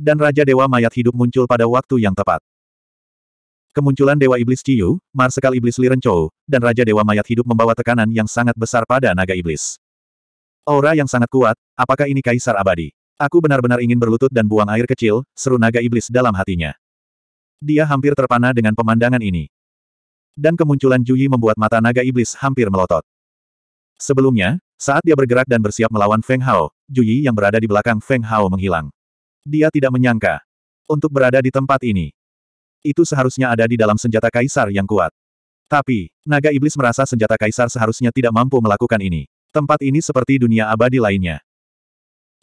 A: Dan Raja Dewa Mayat Hidup muncul pada waktu yang tepat. Kemunculan Dewa Iblis Ciyu, Marsekal Iblis Lirencou, dan Raja Dewa Mayat Hidup membawa tekanan yang sangat besar pada naga iblis. Aura yang sangat kuat, apakah ini Kaisar Abadi? Aku benar-benar ingin berlutut dan buang air kecil, seru naga iblis dalam hatinya. Dia hampir terpana dengan pemandangan ini. Dan kemunculan Juyi membuat mata naga iblis hampir melotot. Sebelumnya, saat dia bergerak dan bersiap melawan Feng Hao, Juyi yang berada di belakang Feng Hao menghilang. Dia tidak menyangka untuk berada di tempat ini. Itu seharusnya ada di dalam senjata kaisar yang kuat. Tapi, naga iblis merasa senjata kaisar seharusnya tidak mampu melakukan ini. Tempat ini seperti dunia abadi lainnya.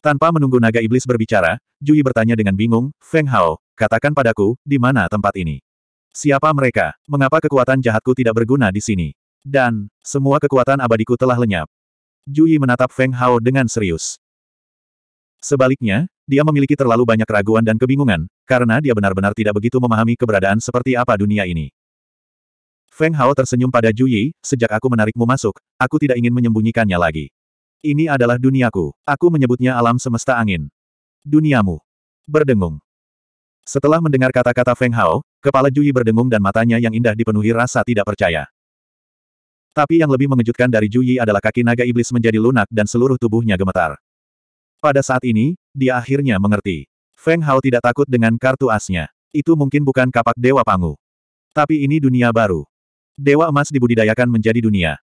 A: Tanpa menunggu naga iblis berbicara, Jui bertanya dengan bingung, Feng Hao, katakan padaku, di mana tempat ini? Siapa mereka? Mengapa kekuatan jahatku tidak berguna di sini? Dan, semua kekuatan abadiku telah lenyap. Jui menatap Feng Hao dengan serius. Sebaliknya, dia memiliki terlalu banyak keraguan dan kebingungan, karena dia benar-benar tidak begitu memahami keberadaan seperti apa dunia ini. Feng Hao tersenyum pada Ju Yi, sejak aku menarikmu masuk, aku tidak ingin menyembunyikannya lagi. Ini adalah duniaku, aku menyebutnya alam semesta angin. Duniamu. Berdengung. Setelah mendengar kata-kata Feng Hao, kepala Ju Yi berdengung dan matanya yang indah dipenuhi rasa tidak percaya. Tapi yang lebih mengejutkan dari Ju Yi adalah kaki naga iblis menjadi lunak dan seluruh tubuhnya gemetar. Pada saat ini, dia akhirnya mengerti. Feng Hao tidak takut dengan kartu asnya. Itu mungkin bukan kapak Dewa Pangu. Tapi ini dunia baru. Dewa emas dibudidayakan menjadi dunia.